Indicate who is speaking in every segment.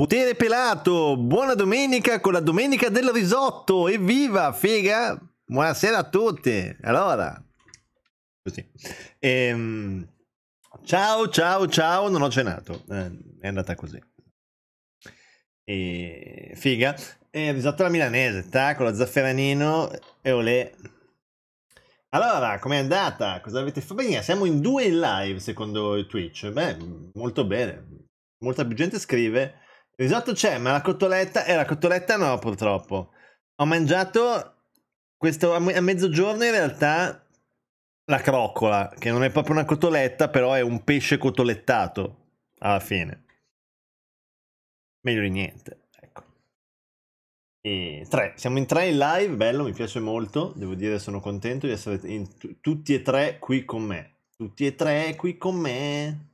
Speaker 1: Potere pelato, buona domenica con la domenica del risotto,
Speaker 2: evviva figa! Buonasera a tutti, allora... Così. Ehm, ciao, ciao, ciao, non ho cenato, eh, è andata così. E, figa, e eh, risotto alla milanese, con la zafferanino e olè. Allora, com'è andata? Cosa avete fatto? Bene, siamo in due in live secondo Twitch. Beh, molto bene. Molta più gente scrive risotto c'è, cioè, ma la cotoletta, eh, la cotoletta no, purtroppo. Ho mangiato questo a, mezzogiorno in realtà la croccola, che non è proprio una cotoletta, però è un pesce cotolettato alla fine. Meglio di niente, ecco. E tre, siamo in tre in live, bello, mi piace molto, devo dire sono contento di essere t- tutti e tre qui con me. Tutti e tre qui con me.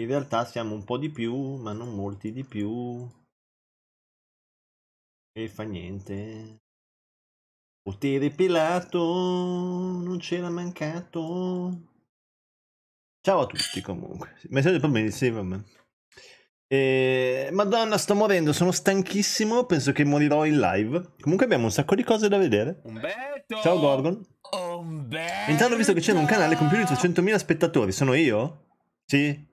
Speaker 1: In realtà siamo un po' di più, ma non molti di più. E fa niente. Potere pelato, non c'era mancato.
Speaker 2: Ciao a tutti comunque. Ma siete problemi? Sì, vabbè. E... Madonna, sto morendo, sono stanchissimo, penso che morirò in live. Comunque abbiamo un sacco di cose da vedere. Umberto! Ciao Gorgon. Umberto! Intanto ho visto che c'è un canale con più di 300.000 spettatori, sono io? Sì,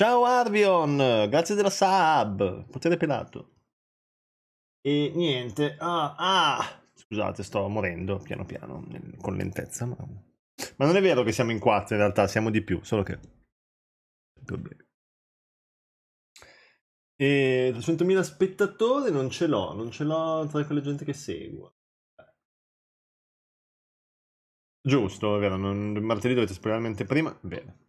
Speaker 2: Ciao Arvion, grazie della sub, potere pelato. E niente, ah, ah, scusate, sto morendo piano piano, con lentezza, ma... ma non è vero che siamo in quattro in realtà, siamo di più, solo che... Problemi. E 200.000 spettatori non ce l'ho, non ce l'ho tra quella gente che seguo.
Speaker 1: Giusto, è vero, non... martedì dovete spiegarmente prima, bene.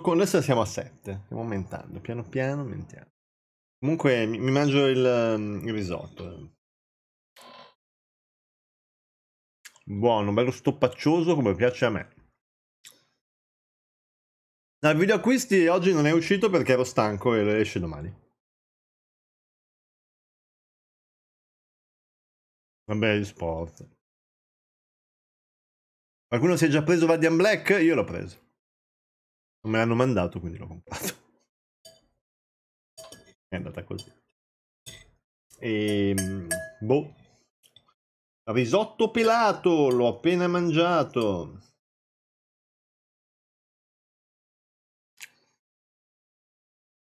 Speaker 1: Con adesso siamo a 7, stiamo aumentando, piano
Speaker 2: piano aumentiamo.
Speaker 1: Comunque mi, mi mangio il, mm, il, risotto.
Speaker 2: Buono, bello stoppaccioso come piace a me.
Speaker 1: Dal video acquisti oggi non è uscito perché ero stanco e esce domani. Vabbè, gli sport. Qualcuno si è già preso Vadian Black? Io l'ho preso. Non me l'hanno mandato, quindi l'ho comprato.
Speaker 2: È andata così. E, ehm, boh.
Speaker 1: Risotto pelato, l'ho appena mangiato.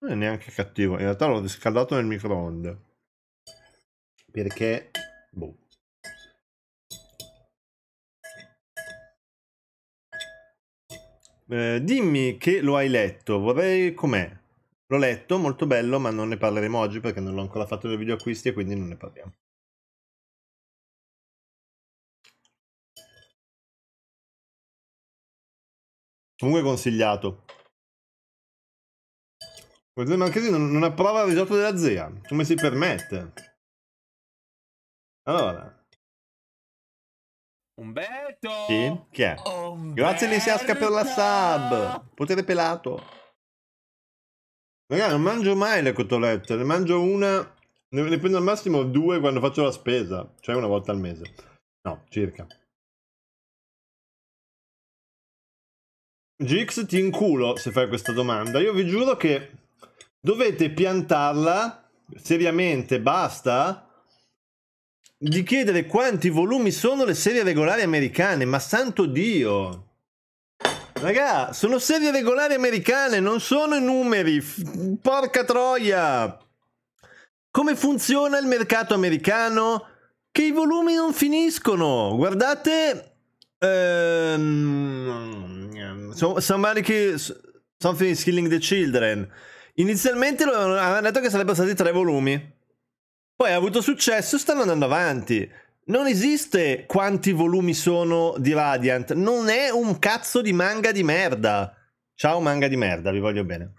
Speaker 1: Non è neanche cattivo, in realtà l'ho riscaldato nel microonde. Perché,
Speaker 2: boh. Eh, dimmi che lo hai letto, vorrei com'è. L'ho letto,
Speaker 1: molto bello, ma non ne parleremo oggi perché non l'ho ancora fatto nel video acquisti e quindi non ne parliamo. Comunque consigliato. Guardate, Marchesi non, non approva il risotto della zea. Come si permette? Allora. Umberto! Sì? Chi è? Umberto! Grazie Nisiasca per la sub! Potere pelato! Ragazzi, non
Speaker 2: mangio mai le cotolette, ne mangio una... Ne prendo al massimo due quando faccio la spesa,
Speaker 1: cioè una volta al mese. No, circa. GX ti inculo se fai questa domanda. Io vi giuro che
Speaker 2: dovete piantarla seriamente, basta, di chiedere quanti volumi sono le serie regolari americane, ma santo Dio! Raga, sono serie regolari americane, non sono i numeri. porca troia! Come funziona il mercato americano? Che i volumi non finiscono. Guardate. Ehm, somebody kill, Something is killing the children. Inizialmente avevano detto che sarebbero stati tre volumi. Poi ha avuto successo e stanno andando avanti. Non esiste quanti volumi sono di Radiant. Non è un cazzo
Speaker 1: di manga di merda. Ciao manga di merda, vi voglio bene.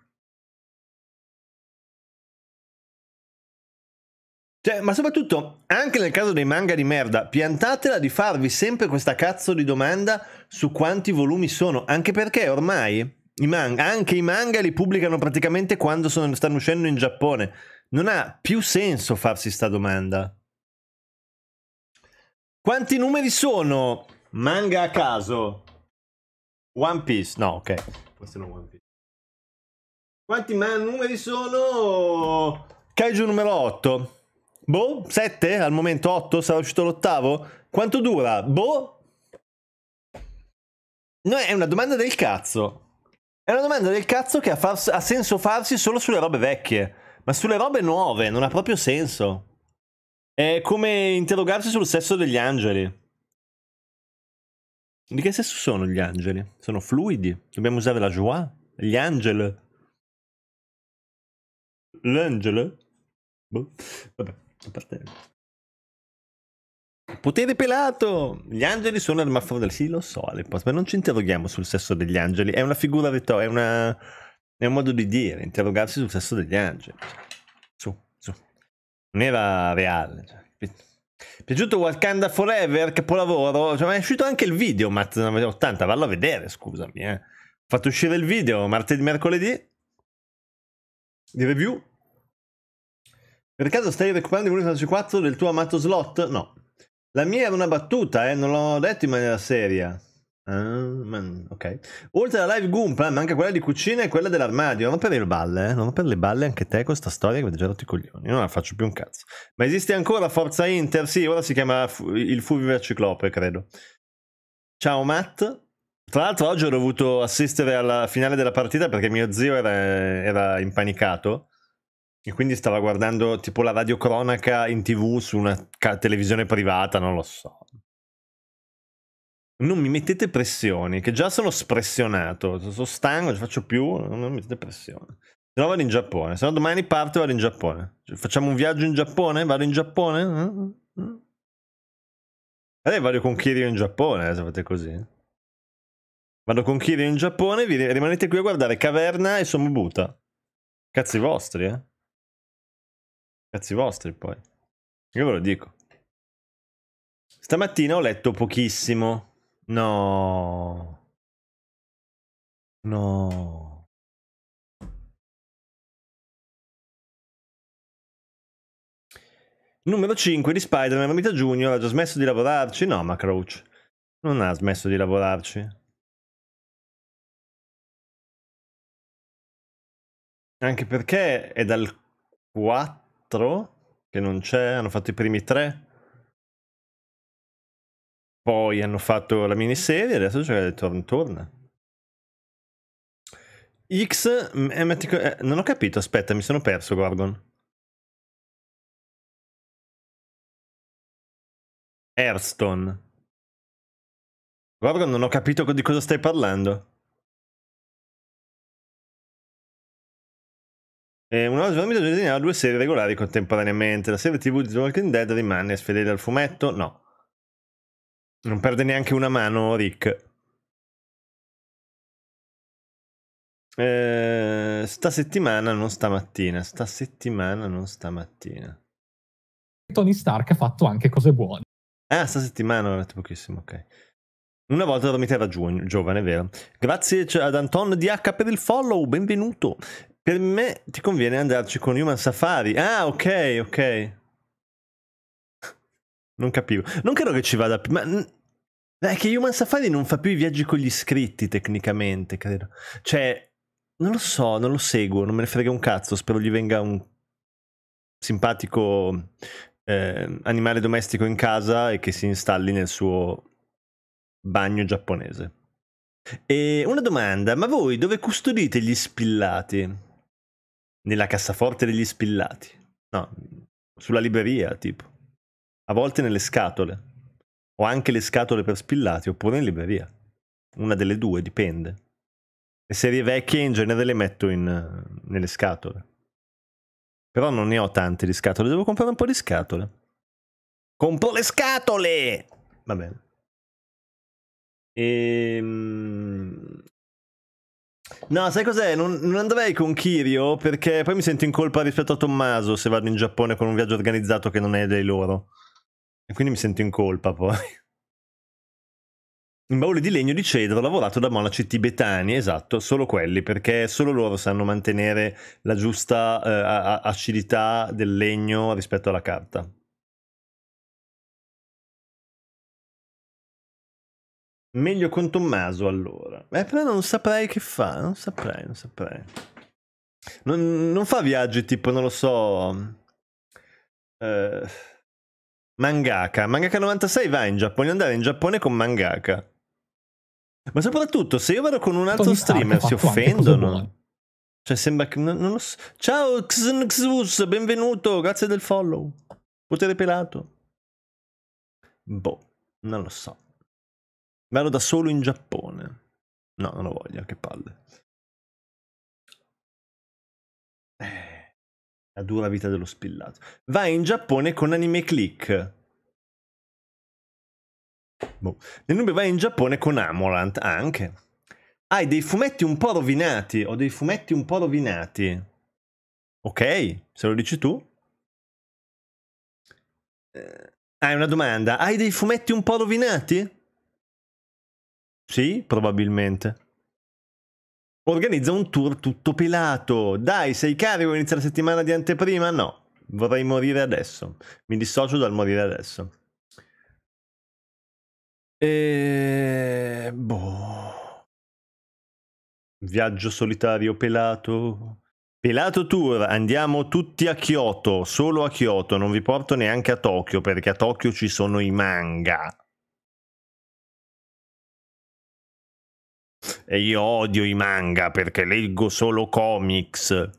Speaker 1: Cioè, ma soprattutto, anche nel caso dei
Speaker 2: manga di merda, piantatela di farvi sempre questa cazzo di domanda su quanti volumi sono, anche perché ormai i manga, anche i manga li pubblicano praticamente quando sono, stanno uscendo in Giappone non ha più senso farsi sta domanda. Quanti numeri sono? Manga a caso. One Piece. No, ok. Forse non One Piece. Quanti numeri sono? Kaiju numero 8. Boh, 7? Al momento 8? Sarà uscito l'ottavo? Quanto dura? Boh. No, è una domanda del cazzo. È una domanda del cazzo che ha, farsi, ha senso farsi solo sulle robe vecchie. Ma sulle robe nuove non ha proprio senso. È come interrogarsi sul sesso degli angeli. Di che sesso sono gli angeli? Sono fluidi. Dobbiamo usare la joie. Gli angeli. L'angelo? Boh. Vabbè, a parte. Potere pelato! Gli angeli sono ermafroditi. Sì, lo so, Alepos, ma non ci interroghiamo sul sesso degli angeli. È una figura retorica, è una è un modo di dire, interrogarsi sul sesso degli angeli. Su, su. Non era reale. Cioè, capito? Piaciuto Wakanda Forever, capolavoro. Cioè, ma è uscito anche il video, Matt 80, vallo a vedere, scusami. Eh. Ho fatto uscire il video martedì, mercoledì. Di review. Per caso stai recuperando il volume 4 del tuo amato slot? No. La mia era una battuta, eh, non l'ho detto in maniera seria. Uh, ah, man, ok. Oltre alla live Goomp, eh, manca quella di cucina e quella dell'armadio. Non per le balle, eh? non per le balle anche te con sta storia che avete già rotto i coglioni. Io non la faccio più un cazzo. Ma esiste ancora Forza Inter? Sì, ora si chiama il Fulvio Ciclope, credo. Ciao Matt. Tra l'altro oggi ho dovuto assistere alla finale della partita perché mio zio era, era impanicato e quindi stava guardando tipo la radiocronaca in tv su una televisione privata, non lo so non mi mettete pressioni, che già sono spressionato, sono stanco, non ci faccio più, non mi mettete pressione. Se no vado in Giappone, se no domani parto e vado in Giappone. Cioè, facciamo un viaggio in Giappone? Vado in Giappone? Mm? Mm? vado con Kirio in Giappone, eh, se fate così. Vado con Kirio in Giappone, vi rimanete qui a guardare Caverna e Sombuta. Cazzi vostri, eh. Cazzi vostri poi. Io ve lo dico.
Speaker 1: Stamattina ho letto pochissimo No. No. Numero 5 di Spider-Man Vomita Junior ha già smesso di lavorarci? No, ma Crouch non ha smesso di lavorarci. Anche perché è dal 4 che non c'è, hanno fatto i primi 3.
Speaker 2: Poi hanno fatto la miniserie, adesso c'è il torn torna.
Speaker 1: X, eh, eh, non ho capito, aspetta, mi sono perso Gordon. Airstone Gordon, non ho capito di cosa stai parlando. Eh,
Speaker 2: una volta mi bisogna disegnare due serie regolari contemporaneamente. La serie TV di The Walking Dead rimane fedele al
Speaker 1: fumetto? No. Non perde neanche una mano, Rick. Eh, sta settimana, non stamattina.
Speaker 2: Sta settimana, non stamattina.
Speaker 1: Tony Stark ha fatto anche cose
Speaker 2: buone. Ah, sta settimana, ho letto pochissimo, ok. Una volta dormiteva giu- giovane, vero? Grazie ad Anton DH per il follow, benvenuto. Per me ti conviene andarci con Human Safari. Ah, ok, ok. Non capivo. Non credo che ci vada più. Ma è che Human Safari non fa più i viaggi con gli iscritti, tecnicamente, credo. Cioè, non lo so, non lo seguo, non me ne frega un cazzo. Spero gli venga un simpatico eh, animale domestico in casa e che si installi nel suo bagno giapponese. E una domanda, ma voi dove custodite gli spillati? Nella cassaforte degli spillati? No, sulla libreria, tipo a volte nelle scatole, o anche le scatole per spillati, oppure in libreria. Una delle due, dipende. Le serie vecchie in genere le metto in, nelle scatole. Però non ne ho tante di scatole, devo comprare un po' di scatole. Compro le
Speaker 1: scatole!
Speaker 2: Va bene. Ehm... No, sai cos'è? Non, non, andrei con Kirio perché poi mi sento in colpa rispetto a Tommaso se vado in Giappone con un viaggio organizzato che non è dei loro. E quindi mi sento in colpa poi. Un bauli di legno di cedro lavorato da monaci tibetani, esatto, solo quelli, perché solo loro sanno mantenere la giusta
Speaker 1: eh, acidità del legno rispetto alla carta. Meglio con Tommaso allora. Eh, però non saprei che fa, non saprei, non saprei. Non, non fa
Speaker 2: viaggi tipo, non lo so... Eh Mangaka. Mangaka 96 va in Giappone, andare in Giappone con Mangaka. Ma soprattutto se io vado con un altro streamer si offendono. Cioè sembra che... Non, non lo so. Ciao Xnxus, benvenuto, grazie del follow. Potere pelato.
Speaker 1: Boh, non lo so. Vado da solo in Giappone. No, non lo voglio, che palle. Eh. La dura vita dello spillato. Vai in Giappone con Anime Click.
Speaker 2: Boh. Nenube va in Giappone con Amorant anche. Hai dei fumetti un po' rovinati. Ho dei fumetti un po' rovinati. Ok, se lo dici tu. Eh, hai una domanda. Hai dei fumetti un po' rovinati? Sì, probabilmente. Organizza un tour tutto pelato. Dai, sei carico? Inizia la settimana di anteprima? No, vorrei morire adesso. Mi dissocio dal morire adesso. E... Boh. Viaggio solitario pelato. Pelato Tour, andiamo tutti a Kyoto, solo a Kyoto, non vi porto neanche a Tokyo perché a Tokyo ci sono
Speaker 1: i manga. e io odio i manga perché leggo solo comics.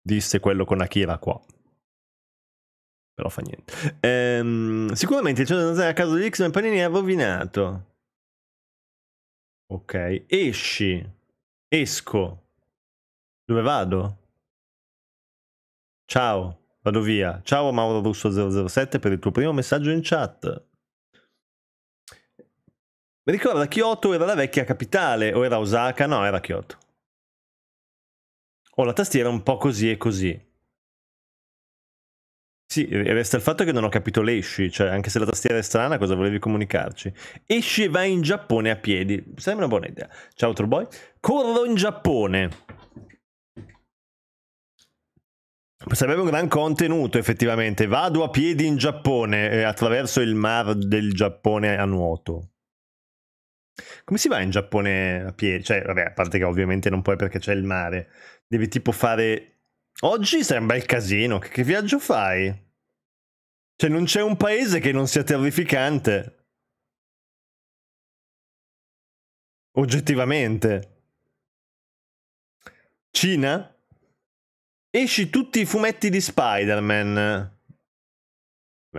Speaker 2: Disse quello con Akira qua. Però fa niente. Ehm, sicuramente il centro a casa di X-Men Panini è rovinato. Ok, esci. Esco. Dove vado? Ciao, vado via. Ciao Mauro Russo 007 per il tuo primo messaggio in chat. Mi ricorda Kyoto era la vecchia capitale, o era Osaka, no, era Kyoto. Ho la tastiera un po' così e così. Sì, resta il fatto che non ho capito l'esci, cioè anche se la tastiera è strana, cosa volevi comunicarci? Esci e vai in Giappone a piedi, sembra una buona idea. Ciao Trollboy. Corro in Giappone. Sarebbe un gran contenuto effettivamente. Vado a piedi in Giappone, eh, attraverso il mar del Giappone a nuoto. Come si va in Giappone a piedi? Cioè, vabbè, a parte che ovviamente non puoi perché c'è il mare. Devi tipo fare... Oggi sei un bel casino, che, che viaggio fai? Cioè, non c'è un
Speaker 1: paese che non sia terrificante. Oggettivamente. Cina?
Speaker 2: Esci tutti i fumetti di Spider-Man.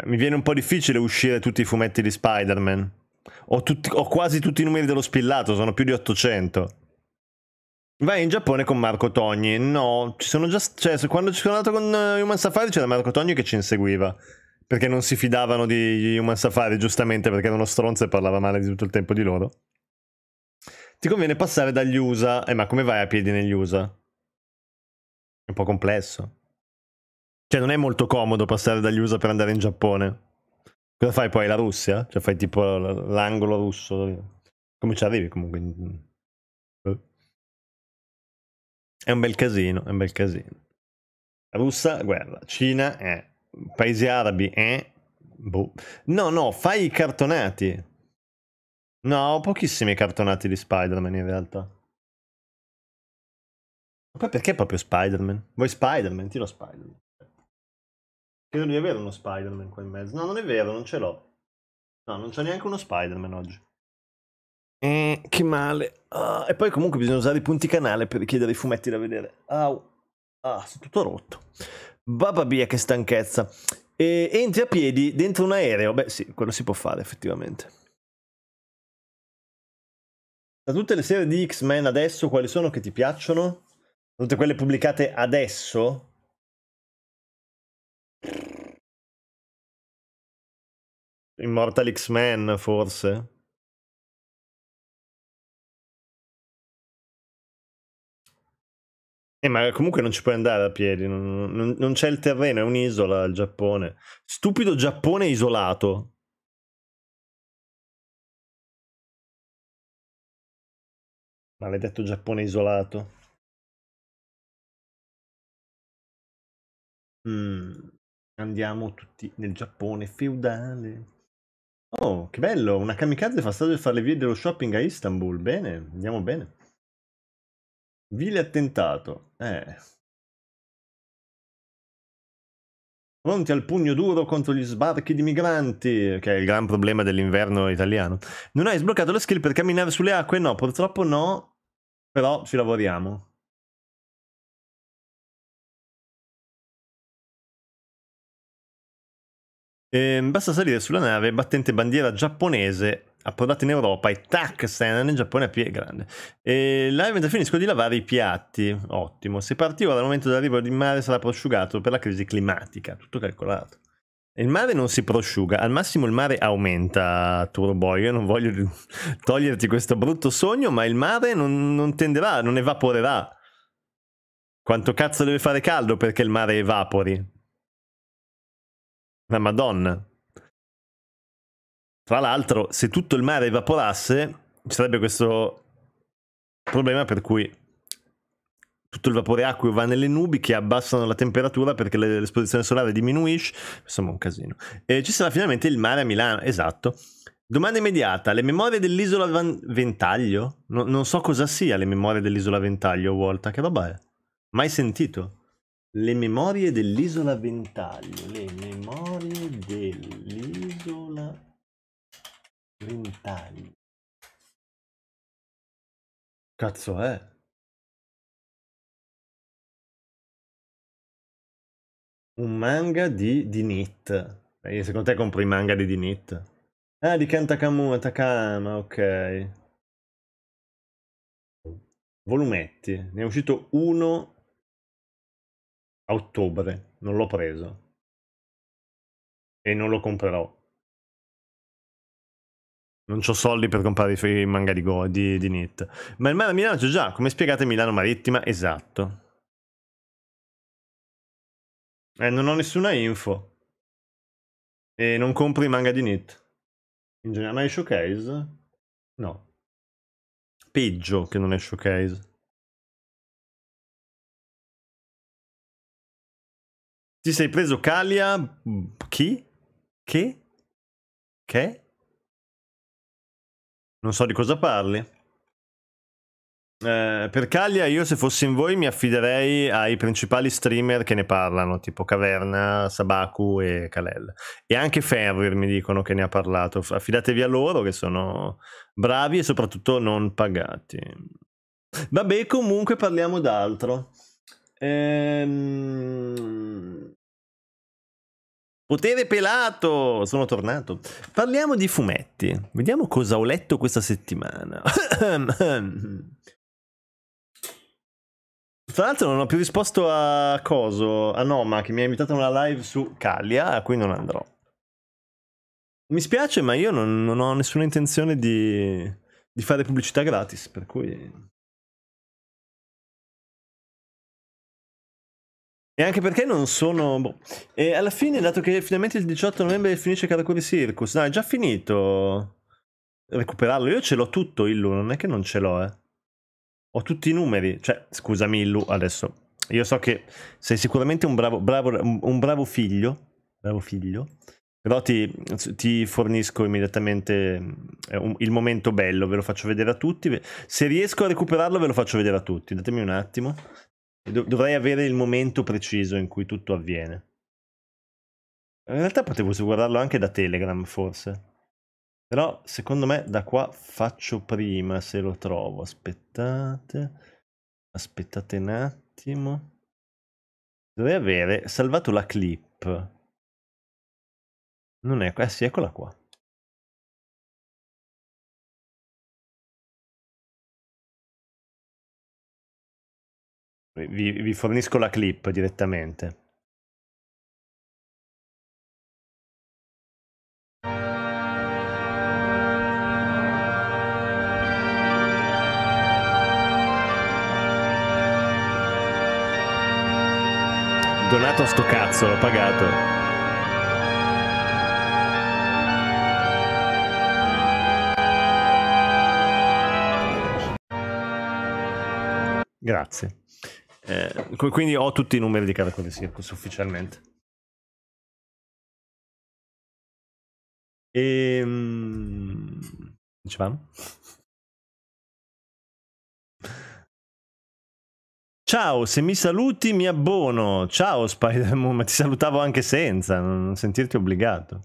Speaker 2: Mi viene un po' difficile uscire tutti i fumetti di Spider-Man. Ho, tutti, ho quasi tutti i numeri dello spillato, sono più di 800. Vai in Giappone con Marco Togni. No, ci sono già. Cioè, quando ci sono andato con eh, Human Safari c'era Marco Togni che ci inseguiva. Perché non si fidavano di Human Safari, giustamente perché era uno stronzo e parlava male di tutto il tempo di loro. Ti conviene passare dagli USA. Eh, ma come vai a piedi negli USA? È un po' complesso. Cioè, non è molto comodo passare dagli USA per andare in Giappone. Cosa fai poi? La Russia? Cioè fai tipo l'angolo russo? Come ci arrivi comunque? È un bel casino, è un bel casino. Russia, guerra. Cina, eh. Paesi arabi, eh. Boh. No, no, fai i cartonati. No, ho pochissimi cartonati di Spider-Man in realtà. Ma poi perché proprio Spider-Man? Vuoi Spider-Man? Tiro Spider-Man. Credo di avere uno Spider-Man qua in mezzo. No, non è vero, non ce l'ho. No, non c'è neanche uno Spider-Man oggi. Eh, che male. Ah, e poi comunque bisogna usare i punti canale per chiedere i fumetti da vedere. Au. Ah, sono tutto rotto. Babba mia, che stanchezza. E entri a piedi dentro un aereo. Beh, sì, quello si può fare effettivamente. Da tutte le serie di X-Men adesso, quali sono che ti piacciono? Tutte quelle pubblicate
Speaker 1: adesso? Immortal X-Men, forse? Eh, ma comunque non ci puoi andare a piedi, non, non, non c'è il terreno, è un'isola il Giappone. Stupido Giappone isolato. Maledetto Giappone isolato. Mm. Andiamo tutti nel Giappone
Speaker 2: feudale. Oh, che bello! Una kamikaze fa stato per fare le vie dello shopping a Istanbul. Bene,
Speaker 1: andiamo bene. Vile attentato. Eh. Pronti al pugno duro contro gli sbarchi di
Speaker 2: migranti, che è il gran problema dell'inverno italiano. Non hai sbloccato la skill per camminare sulle acque? No,
Speaker 1: purtroppo no, però ci lavoriamo. Eh, basta salire sulla nave battente bandiera giapponese approdata in Europa e tac, stai in Giappone a
Speaker 2: piedi grande. E là mentre finisco di lavare i piatti, ottimo. Se parti ora al momento dell'arrivo il mare sarà prosciugato per la crisi climatica, tutto calcolato. Il mare non si prosciuga, al massimo il mare aumenta, Turboy. Io non voglio toglierti questo brutto sogno, ma il mare non, non tenderà, non evaporerà. Quanto cazzo deve fare caldo perché il mare evapori? La Madonna. Tra l'altro, se tutto il mare evaporasse, ci sarebbe questo problema per cui tutto il vapore acqueo va nelle nubi che abbassano la temperatura perché l'esposizione solare diminuisce, insomma un casino. E ci sarà finalmente il mare a Milano, esatto. Domanda immediata, le memorie dell'isola Van... Ventaglio? No, non so cosa sia le memorie dell'isola Ventaglio, Volta, che roba è? Mai sentito? Le memorie dell'isola Ventaglio. Le memorie dell'isola
Speaker 1: Ventaglio. Cazzo è? Un manga di Dinit. Eh, secondo te compro i
Speaker 2: manga di Dinit? Ah, di Ken Takamura, Takama, ok.
Speaker 1: Volumetti. Ne è uscito uno a ottobre non l'ho preso e non lo comprerò. Non ho soldi per comprare i manga di, Go, di, di
Speaker 2: Nit. Ma il mare a Milano c'è già, come spiegate Milano Marittima? Esatto.
Speaker 1: Eh, non ho nessuna info. E non compri i manga di Nit. In generale, ma è showcase? No. Peggio che non è showcase. Ti sei preso Kalia? Chi? Che? Che? Non so di cosa parli.
Speaker 2: Eh, per Kalia io se fossi in voi mi affiderei ai principali streamer che ne parlano, tipo Caverna, Sabaku e Kalel. E anche Ferrir mi dicono che ne ha parlato. Affidatevi a loro che sono bravi e soprattutto non pagati. Vabbè, comunque parliamo d'altro. Ehm... Potere pelato! Sono tornato. Parliamo di fumetti. Vediamo cosa ho letto questa settimana. Tra l'altro non ho più risposto a Coso, a Noma, che mi ha invitato a una live su Calia, a cui non andrò.
Speaker 1: Mi spiace, ma io non, non ho nessuna intenzione di, di fare pubblicità gratis, per cui... E anche perché non sono... Boh. E alla fine, dato che finalmente il 18 novembre finisce Karakuri
Speaker 2: Circus, no, è già finito recuperarlo. Io ce l'ho tutto, Illu, non è che non ce l'ho, eh. Ho tutti i numeri. Cioè, scusami, Illu, adesso. Io so che sei sicuramente un bravo, bravo, un bravo figlio, bravo figlio, però ti, ti fornisco immediatamente eh, il momento bello, ve lo faccio vedere a tutti. Se riesco a recuperarlo ve lo faccio vedere a tutti. Datemi un attimo dovrei avere il momento preciso in cui tutto avviene. In realtà potevo guardarlo anche da Telegram, forse. Però, secondo me, da qua faccio prima, se lo trovo. Aspettate. Aspettate un attimo.
Speaker 1: Dovrei avere salvato la clip. Non è qua. Eh sì, eccola qua. Vi, vi fornisco la clip direttamente.
Speaker 2: donato a sto cazzo, l'ho pagato. Grazie. Eh, quindi ho tutti i numeri
Speaker 1: di Caracole Circus ufficialmente. E, ehm, dicevamo? Ciao, se mi saluti mi abbono.
Speaker 2: Ciao Spider-Man, ma ti salutavo anche senza, non sentirti obbligato.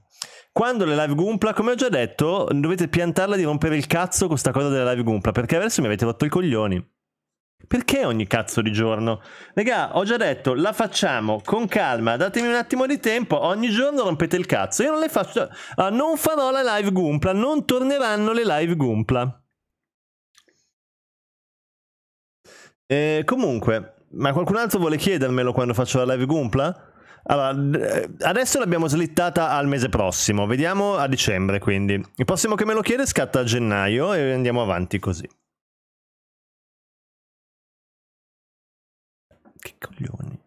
Speaker 2: Quando le live Gumpla, come ho già detto, dovete piantarla di rompere il cazzo con sta cosa delle live Gumpla, perché adesso mi avete rotto i coglioni. Perché ogni cazzo di giorno? Regà, ho già detto, la facciamo con calma, datemi un attimo di tempo, ogni giorno rompete il cazzo. Io non le faccio... Ah, non farò la live Gumpla, non torneranno le live Gumpla. E eh, comunque, ma qualcun altro vuole chiedermelo quando faccio la live Gumpla? Allora, eh, adesso l'abbiamo slittata al mese prossimo, vediamo a dicembre quindi. Il prossimo che me lo chiede scatta a gennaio e andiamo avanti così.
Speaker 1: coglioni.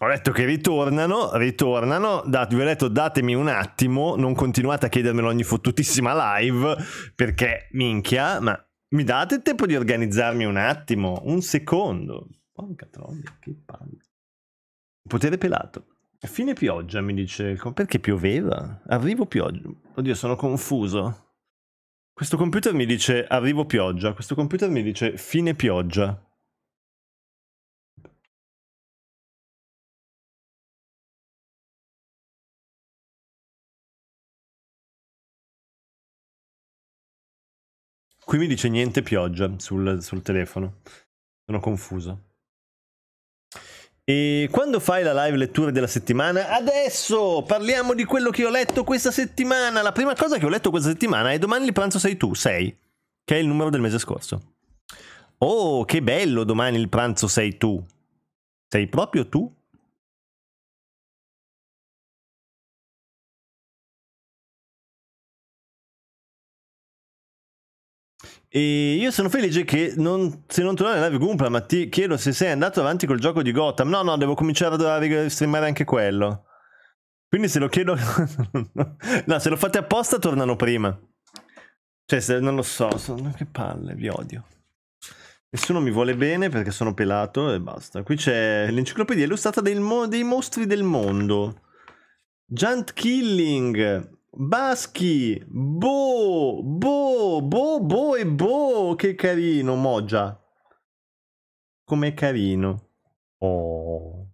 Speaker 1: Ho letto che ritornano, ritornano, dat- vi
Speaker 2: ho detto datemi un attimo, non continuate a chiedermelo ogni fottutissima live, perché minchia, ma mi date il tempo di organizzarmi un attimo, un secondo. Porca troia, che palle. Potere pelato. Fine pioggia, mi dice, perché pioveva? Arrivo pioggia. Oddio, sono confuso. Questo computer
Speaker 1: mi dice arrivo pioggia, questo computer mi dice fine pioggia. qui mi dice niente pioggia sul, sul telefono. Sono confuso.
Speaker 2: E quando fai la live lettura della settimana? Adesso parliamo di quello che ho letto questa settimana. La prima cosa che ho letto questa settimana è domani il pranzo sei tu, sei, che è il numero del mese scorso. Oh, che bello domani il pranzo sei
Speaker 1: tu. Sei proprio tu? E io sono felice che non, se non tornare live Gumpla, ma ti chiedo se sei
Speaker 2: andato avanti col gioco di Gotham. No, no, devo cominciare a streamare anche quello. Quindi se lo chiedo... no, se lo fate apposta tornano prima. Cioè, se, non lo so, sono... che palle, vi odio. Nessuno mi vuole bene perché sono pelato e basta. Qui c'è l'enciclopedia illustrata mo... dei mostri del mondo. Giant Killing. Baschi, boh, boh, boh, boh e boh, che carino, Moggia. Com'è carino. Oh.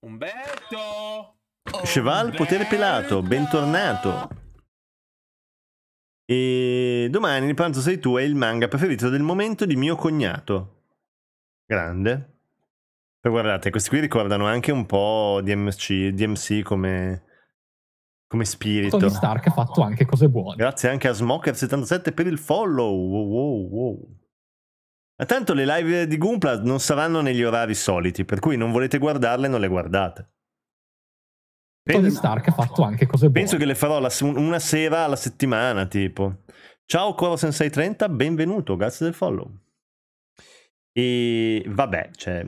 Speaker 2: Umberto! Cheval, Umberto! potere pelato, bentornato. E domani il pranzo sei tu è il manga preferito del momento di mio cognato. Grande. Poi guardate, questi qui ricordano anche un po' DMC, DMC come come spirito. Tony Stark ha fatto anche cose buone. Grazie anche a Smoker77 per il follow. Wow, wow, wow. Ma tanto le live di Gumpla non saranno negli orari soliti, per cui non volete guardarle, non le guardate. Penso... Tony Stark ha fatto anche cose buone. Penso che le farò la, una sera alla settimana, tipo. Ciao Coro Sensei 30, benvenuto, grazie del follow. E vabbè, cioè,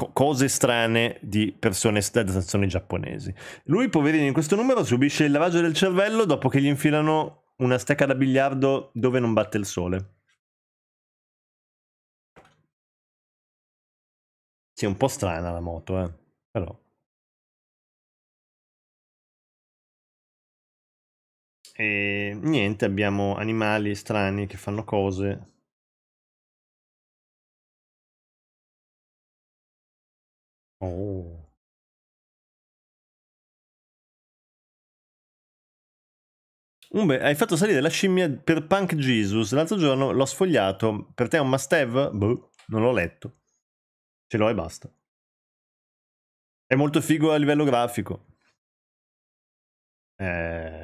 Speaker 2: co- cose strane di persone da stazioni giapponesi. Lui, poverino, in questo numero subisce il lavaggio del cervello dopo che gli infilano una stecca da biliardo dove
Speaker 1: non batte il sole. Sì, è un po' strana la moto, eh. Però... E niente, abbiamo animali strani che fanno cose. Oh. Umbe, hai fatto salire la scimmia per Punk
Speaker 2: Jesus. L'altro giorno l'ho sfogliato. Per te è un must have? Boh, non l'ho letto.
Speaker 1: Ce l'ho e basta. È molto figo a livello grafico. Eh...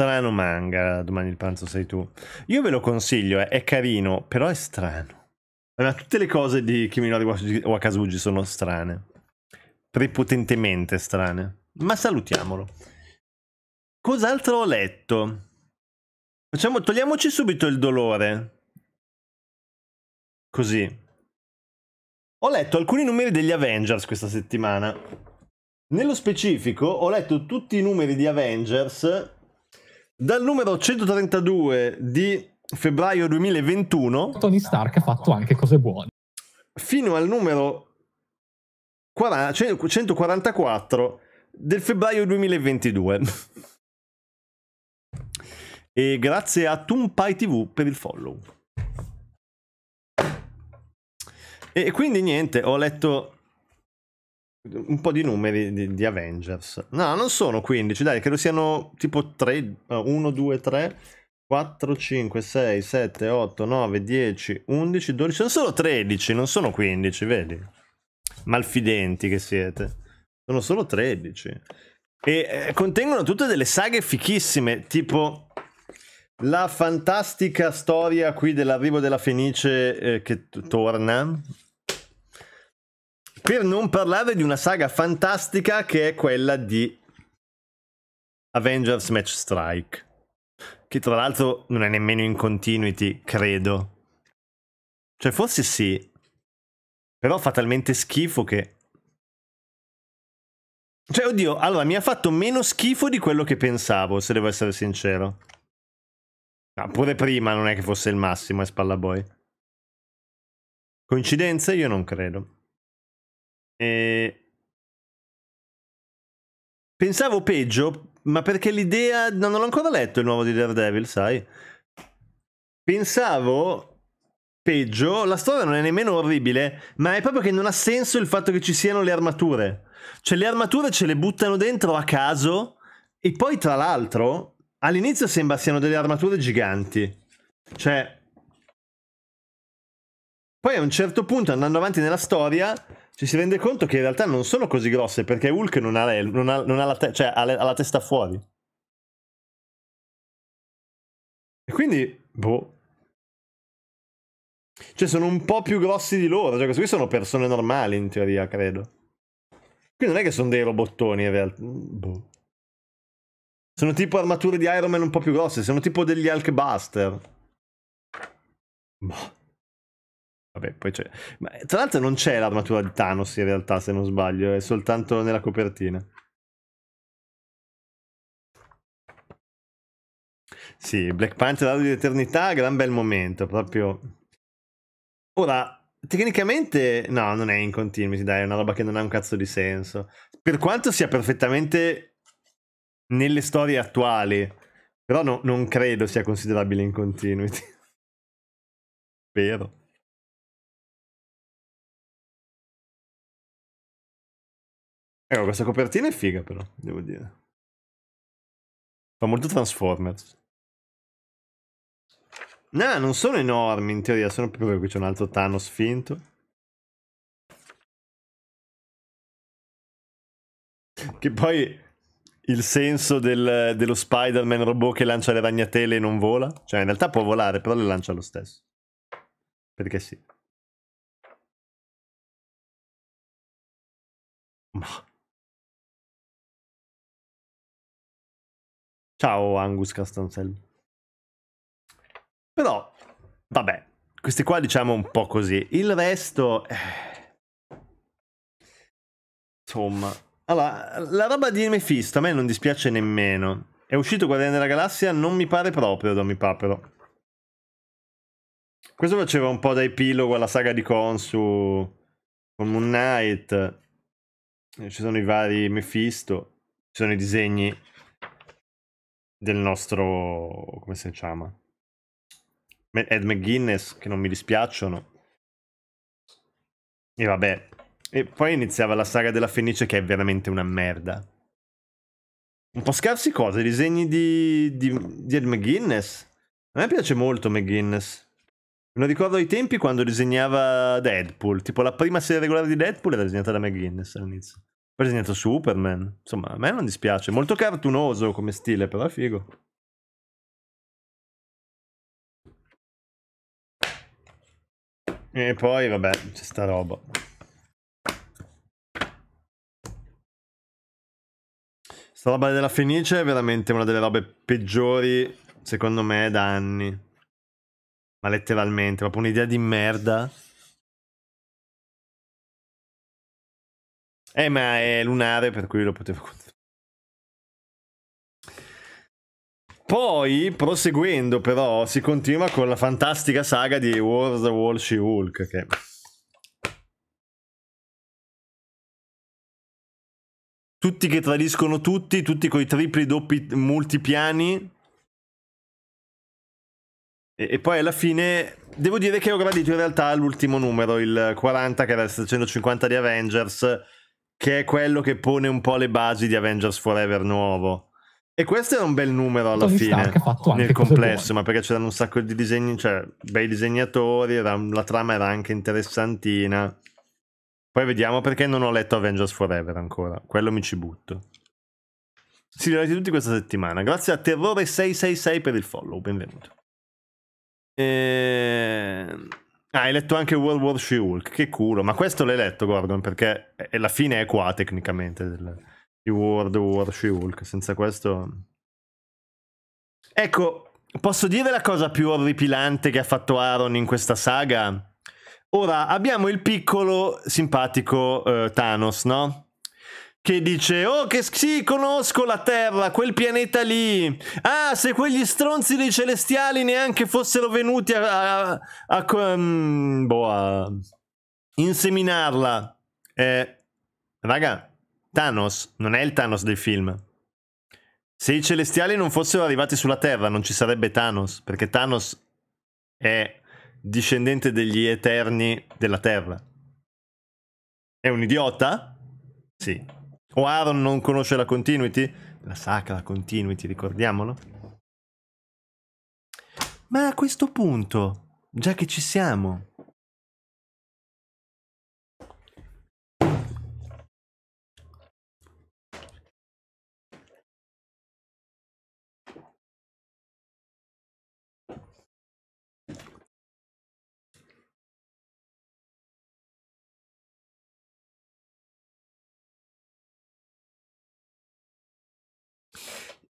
Speaker 1: strano manga, domani
Speaker 2: il pranzo sei tu. Io ve lo consiglio, eh, è carino, però è strano. Ma tutte le cose di Kiminori Wakasugi sono strane. Prepotentemente strane. Ma salutiamolo. Cos'altro ho letto? Facciamo, togliamoci subito il dolore. Così. Ho letto alcuni numeri degli Avengers questa settimana. Nello specifico ho letto tutti i numeri di Avengers dal numero 132 di febbraio 2021 Tony Stark ha fatto anche cose buone. Fino al numero 40, 144 del febbraio 2022. e grazie a Tumpai TV per il follow. E quindi niente, ho letto un po' di numeri di, di, Avengers. No, non sono 15, dai, credo siano tipo 3, 1, 2, 3, 4, 5, 6, 7, 8, 9, 10, 11, 12, sono solo 13, non sono 15, vedi? Malfidenti che siete. Sono solo 13. E eh, contengono tutte delle saghe fichissime, tipo la fantastica storia qui dell'arrivo della Fenice eh, che torna, per non parlare di una saga fantastica che è quella di Avengers Match Strike. Che tra l'altro non è nemmeno in continuity, credo. Cioè, forse sì. Però fa talmente schifo che... Cioè, oddio, allora mi ha fatto meno schifo di quello che pensavo, se devo essere sincero.
Speaker 1: Ma ah, no, pure prima non è che fosse il massimo, è eh, Spallaboy. Coincidenze? Io non credo. E...
Speaker 2: Pensavo peggio, ma perché l'idea... non l'ho ancora letto il nuovo di Daredevil, sai? Pensavo peggio, la storia non è nemmeno orribile, ma è proprio che non ha senso il fatto che ci siano le armature. Cioè le armature ce le buttano dentro a caso e poi tra l'altro all'inizio sembra siano delle armature giganti. Cioè... Poi a un certo punto andando avanti nella storia ci si rende conto che in realtà non sono così grosse perché Hulk non ha,
Speaker 1: non ha, non ha la, te- cioè ha le, ha la testa fuori. E quindi, boh. Cioè, sono un po' più grossi di
Speaker 2: loro. Cioè, questi qui sono persone normali, in teoria, credo. Quindi non è che sono dei robottoni, in realtà. Boh. Sono tipo armature di Iron Man un po' più grosse. Sono tipo degli Hulkbuster. Boh. Vabbè, poi c'è. Ma, eh, tra l'altro non c'è l'armatura di Thanos in realtà, se non sbaglio, è soltanto nella copertina.
Speaker 1: Sì, Black Panther di Eternità, gran bel momento, proprio. Ora,
Speaker 2: tecnicamente no, non è in continuity, dai, è una roba che non ha un cazzo di senso. Per quanto sia perfettamente nelle storie attuali, però no, non credo sia
Speaker 1: considerabile in continuity. Vero. Ecco, questa copertina è figa però, devo dire. Fa molto Transformers. No, non sono enormi in teoria, sono proprio perché c'è un altro Thanos finto. Che
Speaker 2: poi il senso del, dello Spider-Man robot che lancia le ragnatele e non
Speaker 1: vola. Cioè, in realtà può volare, però le lancia lo stesso. Perché sì. Ma... Ciao Angus Castanzel. Però, vabbè, questi qua diciamo un po' così. Il
Speaker 2: resto... Eh... Insomma...
Speaker 1: Allora, la
Speaker 2: roba di Mephisto a me non dispiace nemmeno. È uscito Guardiani della Galassia, non mi pare proprio Domi Papero. Questo faceva un po' da epilogo alla saga di Konsu con Moon Knight. Ci sono i vari Mephisto, ci sono i disegni del nostro, come si chiama? Ed McGuinness, che non mi dispiacciono. E vabbè. E poi iniziava la saga della Fenice che è veramente una merda. Un po' scarsi cose i disegni di, di, di Ed McGuinness. A me piace molto McGuinness. Me lo ricordo ai tempi quando disegnava Deadpool. Tipo la prima serie regolare di Deadpool era disegnata da McGuinness all'inizio. Ho ha disegnato Superman. Insomma, a me non dispiace. Molto cartunoso come stile, però è figo.
Speaker 1: E poi, vabbè, c'è sta roba.
Speaker 2: Sta roba della Fenice è veramente una delle robe peggiori, secondo me,
Speaker 1: da anni. Ma letteralmente, proprio un'idea di merda. Eh, ma è lunare, per cui lo potevo... Poi, proseguendo
Speaker 2: però, si continua con la fantastica saga di War of the Wall She-Hulk, che...
Speaker 1: Tutti che tradiscono tutti, tutti coi tripli doppi multipiani.
Speaker 2: E, e poi alla fine, devo dire che ho gradito in realtà l'ultimo numero, il 40, che era il 750 di Avengers che è quello che pone un po' le basi di Avengers Forever nuovo. E questo era un bel numero alla Tony fine, nel complesso, ma perché c'erano un sacco di disegni, cioè bei disegnatori, era, la trama era anche interessantina. Poi vediamo perché non ho letto Avengers Forever ancora, quello mi ci butto. Sì, li ho letti tutti questa settimana. Grazie a Terrore666 per il follow, benvenuto. Ehm... Ah, hai letto anche World War She-Hulk, che culo, ma questo l'hai letto Gordon perché la fine è qua tecnicamente del, di World War She-Hulk, senza questo... Ecco, posso dire la cosa più orripilante che ha fatto Aaron in questa saga? Ora abbiamo il piccolo simpatico eh, Thanos, no? che dice oh che sì conosco la terra quel pianeta lì ah se quegli stronzi dei celestiali neanche fossero venuti a, a, a, mm, boh, a inseminarla eh, raga Thanos non è il Thanos del film se i celestiali non fossero arrivati sulla terra non ci sarebbe Thanos perché Thanos è discendente degli eterni della terra è un idiota? Sì, o Aaron non conosce la continuity? La sacra continuity, ricordiamolo.
Speaker 1: Ma a questo punto, già che ci siamo,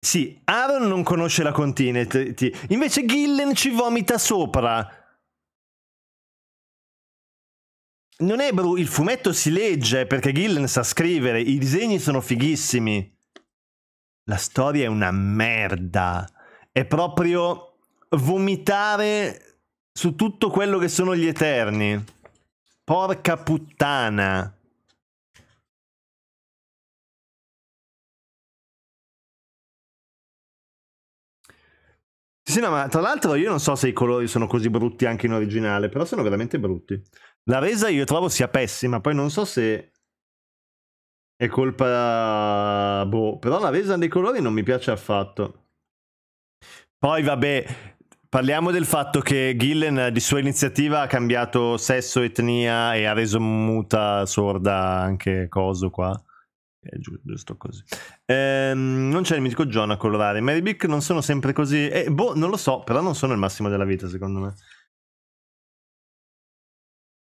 Speaker 1: Sì, Aaron non conosce la continuity, invece Gillen ci vomita sopra.
Speaker 2: Non è brutto, il fumetto si legge perché Gillen sa scrivere, i disegni sono fighissimi. La storia è una merda. È proprio vomitare su tutto quello che sono gli Eterni.
Speaker 1: Porca puttana. Sì, no, ma
Speaker 2: tra l'altro io non so se i colori sono così brutti anche in originale, però sono veramente brutti. La resa io trovo sia pessima, poi non so se è colpa... Boh, però la resa dei colori non mi piace affatto. Poi vabbè, Parliamo del fatto che Gillen di sua iniziativa ha cambiato sesso, etnia e ha reso muta, sorda anche coso qua. È giusto, giusto così. Ehm, non c'è il mitico John a colorare. Mary Bick non sono sempre così. Eh, boh, non lo so, però non sono il massimo della vita, secondo me.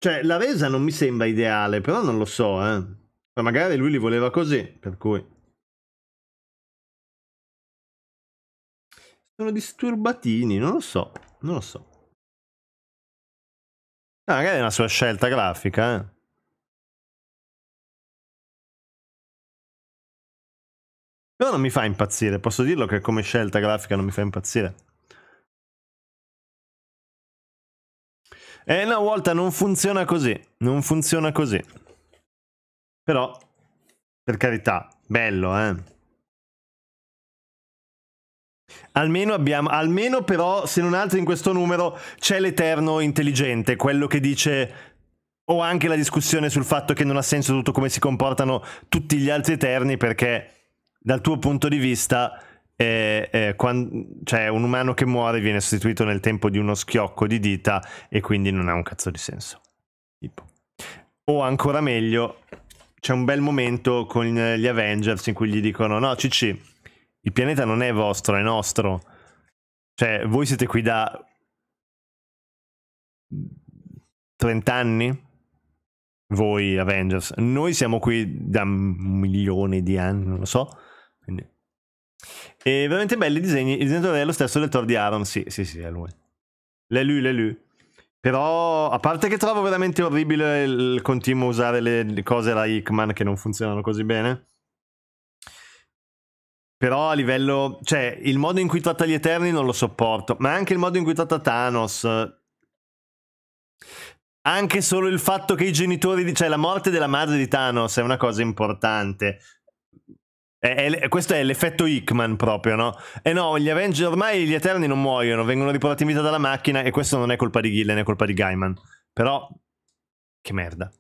Speaker 2: Cioè, la resa non mi sembra ideale, però non lo so, eh. Ma magari lui li voleva così, per cui.
Speaker 1: Sono disturbatini, non lo so, non lo so. Ah, magari è una sua scelta grafica, eh. Però non mi fa impazzire, posso dirlo che come scelta grafica non mi fa impazzire.
Speaker 2: E una volta non funziona così, non funziona così. Però, per carità, bello, eh. Almeno, abbiamo, almeno però, se non altro in questo numero, c'è l'Eterno intelligente, quello che dice... O anche la discussione sul fatto che non ha senso tutto come si comportano tutti gli altri Eterni perché dal tuo punto di vista, eh, eh, quando, cioè un umano che muore viene sostituito nel tempo di uno schiocco di dita e quindi non ha un cazzo di senso. Tipo. O ancora meglio, c'è un bel momento con gli Avengers in cui gli dicono no Cici, il pianeta non è vostro, è nostro. Cioè, voi siete qui da 30 anni? Voi Avengers. Noi siamo qui da milioni di anni, non lo so e veramente belli i disegni. Il disegnatore è lo stesso del Thor di Aaron. Sì, sì, sì, è lui. L'è lui, l'è lui. Però, a parte che trovo veramente orribile il continuo usare le, le cose da Hickman che non funzionano così bene. Però a livello... Cioè, il modo in cui tratta gli Eterni non lo sopporto. Ma anche il modo in cui tratta Thanos. Anche solo il fatto che i genitori... Di, cioè, la morte della madre di Thanos è una cosa importante. È, è, questo è l'effetto Hickman proprio, no? E eh no, gli Avenger ormai gli Eterni non muoiono, vengono riportati in vita dalla macchina e questo non è colpa di Gillen, è colpa di Gaiman. Però, che merda.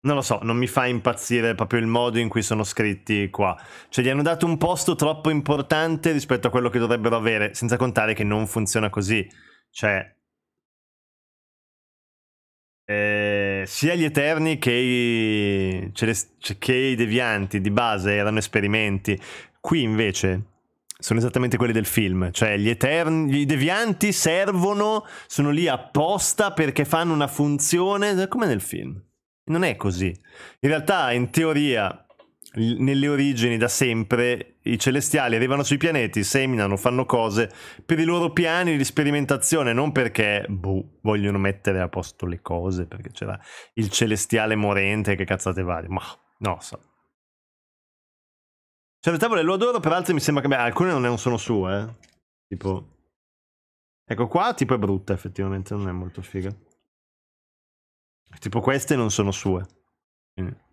Speaker 2: Non lo so, non mi fa impazzire proprio il modo in cui sono scritti qua. Cioè gli hanno dato un posto troppo importante rispetto a quello che dovrebbero avere, senza contare che non funziona così. Cioè... Eh sia gli Eterni che i, celest- che i Devianti di base erano esperimenti. Qui invece sono esattamente quelli del film, cioè gli, eterni, gli devianti servono, sono lì apposta perché fanno una funzione come nel film. Non è così. In realtà, in teoria, nelle origini da sempre i celestiali arrivano sui pianeti, seminano, fanno cose per i loro piani di sperimentazione, non perché boh, vogliono mettere a posto le cose, perché c'era il celestiale morente, che cazzate varie, ma no, so. Cioè, le tavole lo adoro, peraltro mi sembra che beh, alcune non sono sue, eh. Tipo... Ecco qua, tipo è brutta effettivamente, non è molto figa.
Speaker 1: Tipo queste non sono sue. Quindi...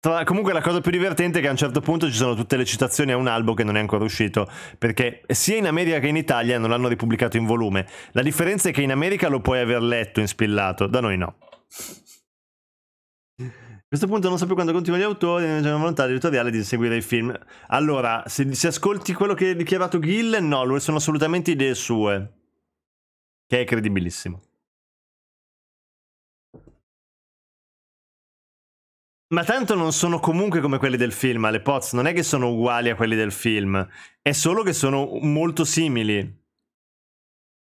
Speaker 1: Tra, comunque la cosa più divertente
Speaker 2: è che a un certo punto ci sono tutte le citazioni a un albo che non è ancora uscito, perché sia in America che in Italia non l'hanno ripubblicato in volume. La differenza è che in America lo puoi aver letto in spillato, da noi no. A questo punto non so più quando continuano gli autori, non c'è una volontà editoriale di seguire i film. Allora, se, se ascolti quello che ha dichiarato Gill, no, sono assolutamente
Speaker 1: idee sue. Che è credibilissimo. Ma tanto non sono comunque come quelli del
Speaker 2: film, le poz non è che sono uguali a quelli del film, è solo che sono molto simili.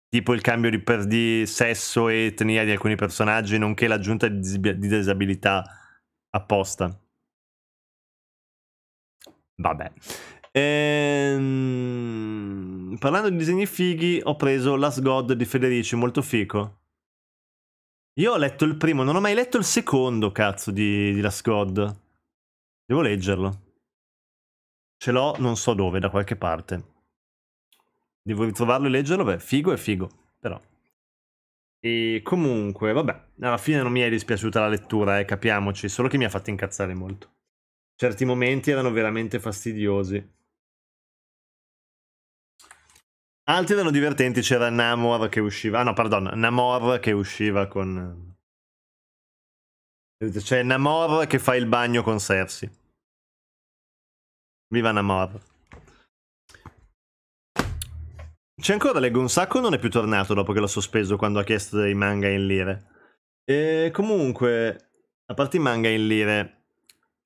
Speaker 2: Tipo il cambio di, per, di sesso e etnia di alcuni personaggi, nonché l'aggiunta di, di disabilità apposta. Vabbè. Ehm... Parlando di disegni fighi, ho preso Last God di Federici, molto fico. Io ho letto il primo, non ho mai letto il secondo, cazzo, di, di Last God. Devo leggerlo. Ce l'ho, non so dove, da qualche parte. Devo ritrovarlo e leggerlo? Beh, figo è figo, però. E comunque, vabbè, alla fine non mi è dispiaciuta la lettura, eh, capiamoci, solo che mi ha fatto incazzare molto. Certi momenti erano veramente fastidiosi. Altri erano divertenti, c'era Namor che usciva... Ah no, perdona, Namor che usciva con...
Speaker 1: Eh, C'è cioè Namor che fa il bagno con Cersei. Viva Namor.
Speaker 2: C'è ancora Lego un sacco non è più tornato dopo che l'ho sospeso quando ha chiesto dei manga in lire. E comunque, a parte i manga in lire,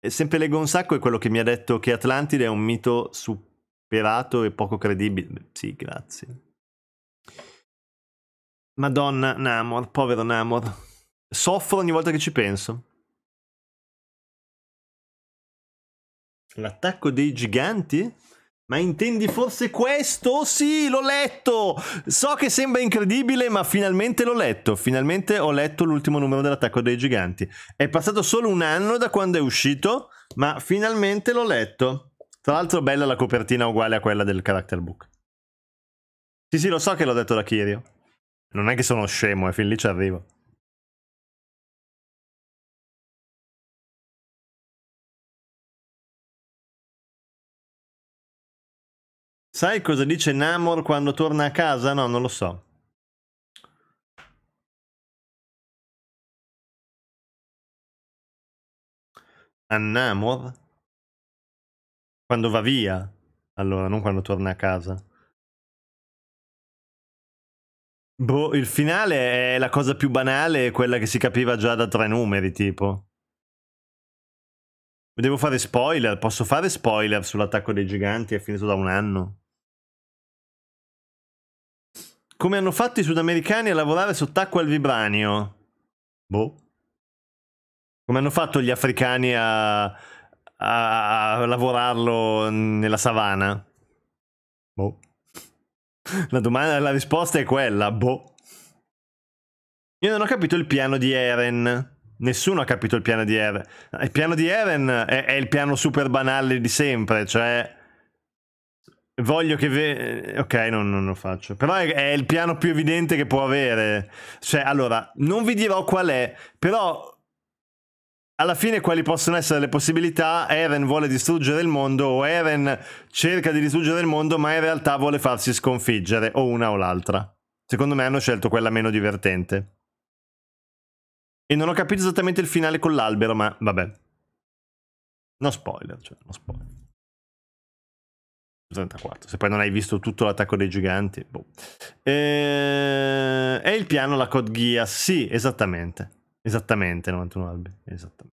Speaker 2: sempre Lego un sacco è quello che mi ha detto che Atlantide è un mito super sperato e poco credibile. Sì, grazie.
Speaker 1: Madonna, Namor, povero Namor. Soffro ogni volta che ci penso.
Speaker 2: L'attacco dei giganti? Ma intendi forse questo? Sì, l'ho letto! So che sembra incredibile, ma finalmente l'ho letto. Finalmente ho letto l'ultimo numero dell'attacco dei giganti. È passato solo un anno da quando è uscito, ma finalmente l'ho letto. Tra l'altro bella la copertina uguale a quella del character book.
Speaker 1: Sì, sì, lo so che l'ho detto da Kirio. Non è che sono scemo, e eh, fin lì ci arrivo. Sai cosa dice Namor quando torna a casa? No, non lo so. A Namor? Quando va via, allora, non quando torna a casa.
Speaker 2: Boh, il finale è la cosa più banale, quella che si capiva già da tre numeri, tipo. Devo fare spoiler, posso fare spoiler sull'attacco dei giganti, è finito da un anno. Come hanno fatto i sudamericani a lavorare sott'acqua al vibranio? Boh. Come hanno fatto gli africani a a, lavorarlo nella savana? Boh. La, domanda, la risposta è quella, boh. Io non ho capito il piano di Eren. Nessuno ha capito il piano di Eren. Il piano di Eren è, è il piano super banale di sempre, cioè... Voglio che... Ve... Ok, no, non lo faccio. Però è, è il piano più evidente che può avere. Cioè, allora, non vi dirò qual è, però alla fine quali possono essere le possibilità? Eren vuole distruggere il mondo o Eren cerca di distruggere il mondo ma in realtà vuole farsi sconfiggere o una o l'altra. Secondo me hanno scelto quella meno divertente. E non ho capito esattamente il finale con l'albero, ma vabbè. No spoiler, cioè, no spoiler. 34. Se poi non hai visto tutto l'attacco dei giganti, boh. E... Ehm, è il piano la Code Geass? Sì, esattamente. Esattamente, 91 albi, esattamente.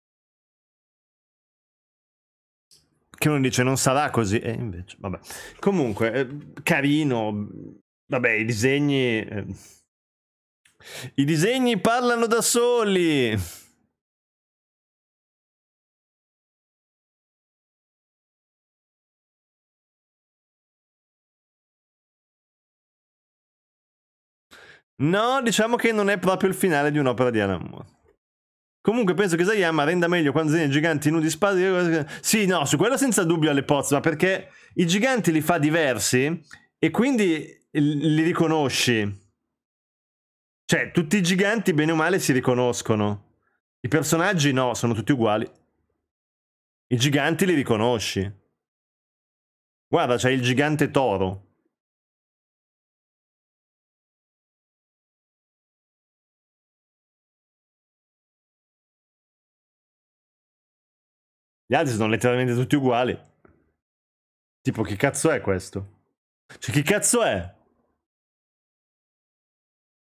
Speaker 2: Che uno dice non sarà così, e eh, invece, vabbè. Comunque, eh, carino,
Speaker 1: vabbè, i disegni... Eh... I disegni parlano da soli! No, diciamo che non è proprio il finale di un'opera di Alan Moore.
Speaker 2: Comunque penso che Zayama renda meglio quando disegna i giganti nudi sparire. Sì, no, su quello senza dubbio alle pozze, ma perché i giganti li fa diversi e quindi li riconosci. Cioè, tutti i giganti, bene o male, si riconoscono. I personaggi no, sono tutti uguali. I giganti li
Speaker 1: riconosci. Guarda, c'è il gigante toro. Gli altri sono letteralmente tutti uguali. Tipo, che cazzo è questo? Cioè, che cazzo è?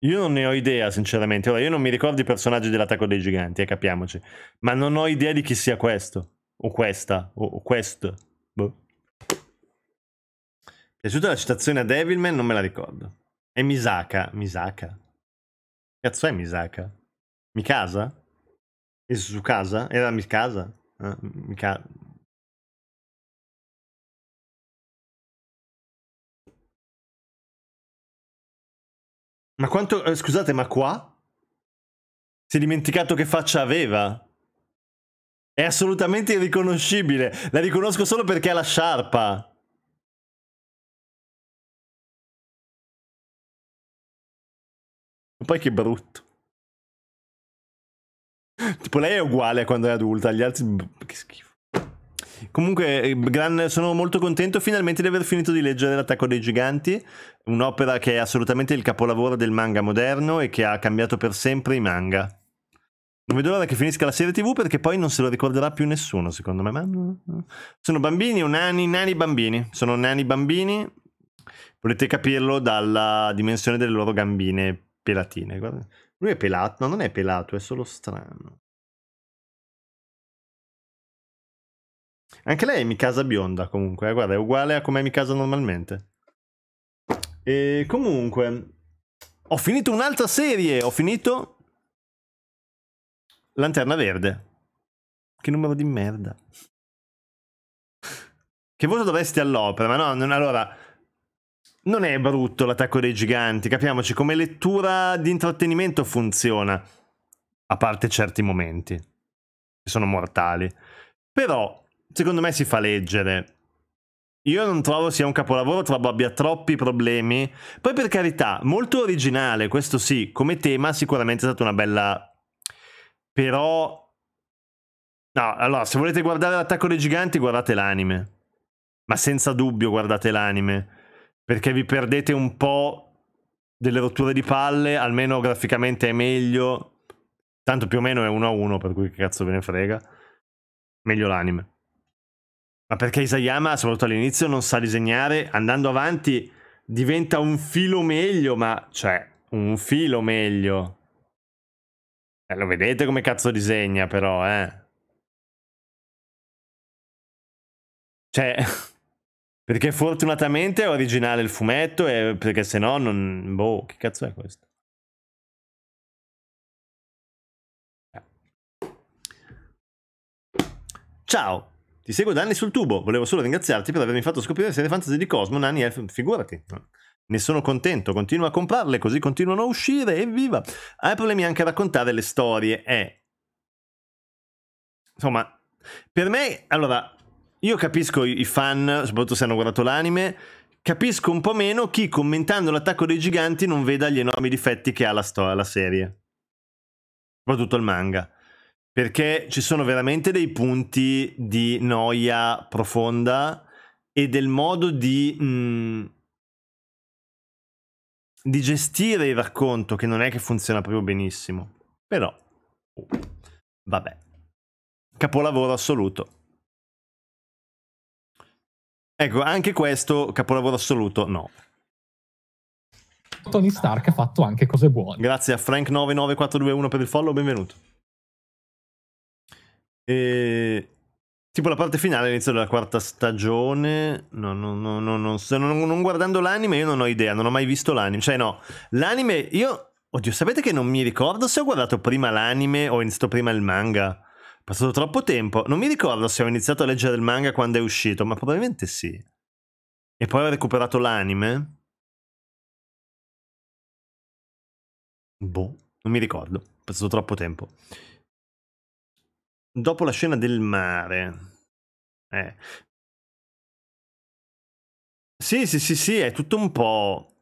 Speaker 2: Io non ne ho idea, sinceramente. Ora, io non mi ricordo i personaggi dell'attacco dei giganti, eh, capiamoci. Ma non ho idea di chi sia questo. O questa. O, o questo. Boh. Piaciuta la citazione a Devilman? Non me la ricordo. È Misaka. Misaka. Cazzo è Misaka? Mikasa?
Speaker 1: È su casa? Era Mikasa? Eh, mica... Ma quanto... Eh, scusate, ma qua? Si è
Speaker 2: dimenticato che faccia aveva? È assolutamente irriconoscibile. La riconosco
Speaker 1: solo perché ha la sciarpa. Ma poi che brutto tipo lei è uguale a quando è adulta, gli altri... Boh, che schifo. Comunque,
Speaker 2: eh, gran, sono molto contento finalmente di aver finito di leggere L'attacco dei giganti, un'opera che è assolutamente il capolavoro del manga moderno e che ha cambiato per sempre i manga. Non vedo l'ora che finisca la serie TV perché poi non se lo ricorderà più nessuno, secondo me. Ma sono bambini, un nani, nani bambini. Sono nani bambini. Volete capirlo dalla dimensione delle loro gambine pelatine. Guarda. Lui è pelato, ma non è pelato, è solo
Speaker 1: strano. Anche lei è mi casa bionda comunque, eh? guarda, è uguale a come mi casa normalmente. E
Speaker 2: comunque, ho finito un'altra serie, ho finito Lanterna Verde. Che numero di merda. Che voto dovresti all'opera, ma no, non, allora, non è brutto l'attacco dei giganti, capiamoci, come lettura di intrattenimento funziona, a parte certi momenti, che sono mortali. Però, secondo me si fa leggere. Io non trovo sia un capolavoro, trovo abbia troppi problemi. Poi per carità, molto originale, questo sì, come tema sicuramente è stata una bella... Però... No, allora, se volete guardare l'attacco dei giganti, guardate l'anime. Ma senza dubbio guardate l'anime perché vi perdete un po' delle rotture di palle, almeno graficamente è meglio, tanto più o meno è 1 a 1, per cui che cazzo ve ne frega, meglio l'anime. Ma perché Isayama, soprattutto all'inizio, non sa disegnare, andando avanti diventa un filo
Speaker 1: meglio, ma cioè, un filo meglio. Eh, lo vedete come cazzo disegna però, eh.
Speaker 2: Cioè... Perché fortunatamente è originale il fumetto, e perché se no
Speaker 1: non... Boh, che cazzo è questo? Ciao, ti seguo da anni sul
Speaker 2: tubo, volevo solo ringraziarti per avermi fatto scoprire serie fantasy di Cosmo, Nani e figurati. Ne sono contento, continua a comprarle così continuano a uscire, evviva! Hai problemi anche a raccontare le storie, eh. Insomma, per me, allora, io capisco i fan, soprattutto se hanno guardato l'anime, capisco un po' meno chi commentando l'attacco dei giganti non veda gli enormi difetti che ha la, sto- la serie. Soprattutto il manga. Perché ci sono veramente dei punti di noia profonda e del modo di... Mh, mm, di gestire il racconto che non è che funziona proprio benissimo. Però, oh,
Speaker 1: vabbè, capolavoro assoluto. Ecco, anche questo capolavoro assoluto, no.
Speaker 2: Tony Stark ha fatto anche cose buone. Grazie a Frank99421 per il follow, benvenuto. E... Tipo la parte finale all'inizio della quarta stagione. No, no, no, no, no. Non, non guardando l'anime, io non ho idea, non ho mai visto l'anime. Cioè, no, l'anime, io. Oddio, sapete che non mi ricordo se ho guardato prima l'anime o ho iniziato prima il manga passato troppo tempo. Non mi ricordo se ho iniziato a leggere il manga quando è
Speaker 1: uscito, ma probabilmente sì. E poi ho recuperato l'anime. Boh, non mi ricordo. È passato troppo tempo. Dopo la scena del mare. Eh. Sì, sì, sì, sì, è tutto un po'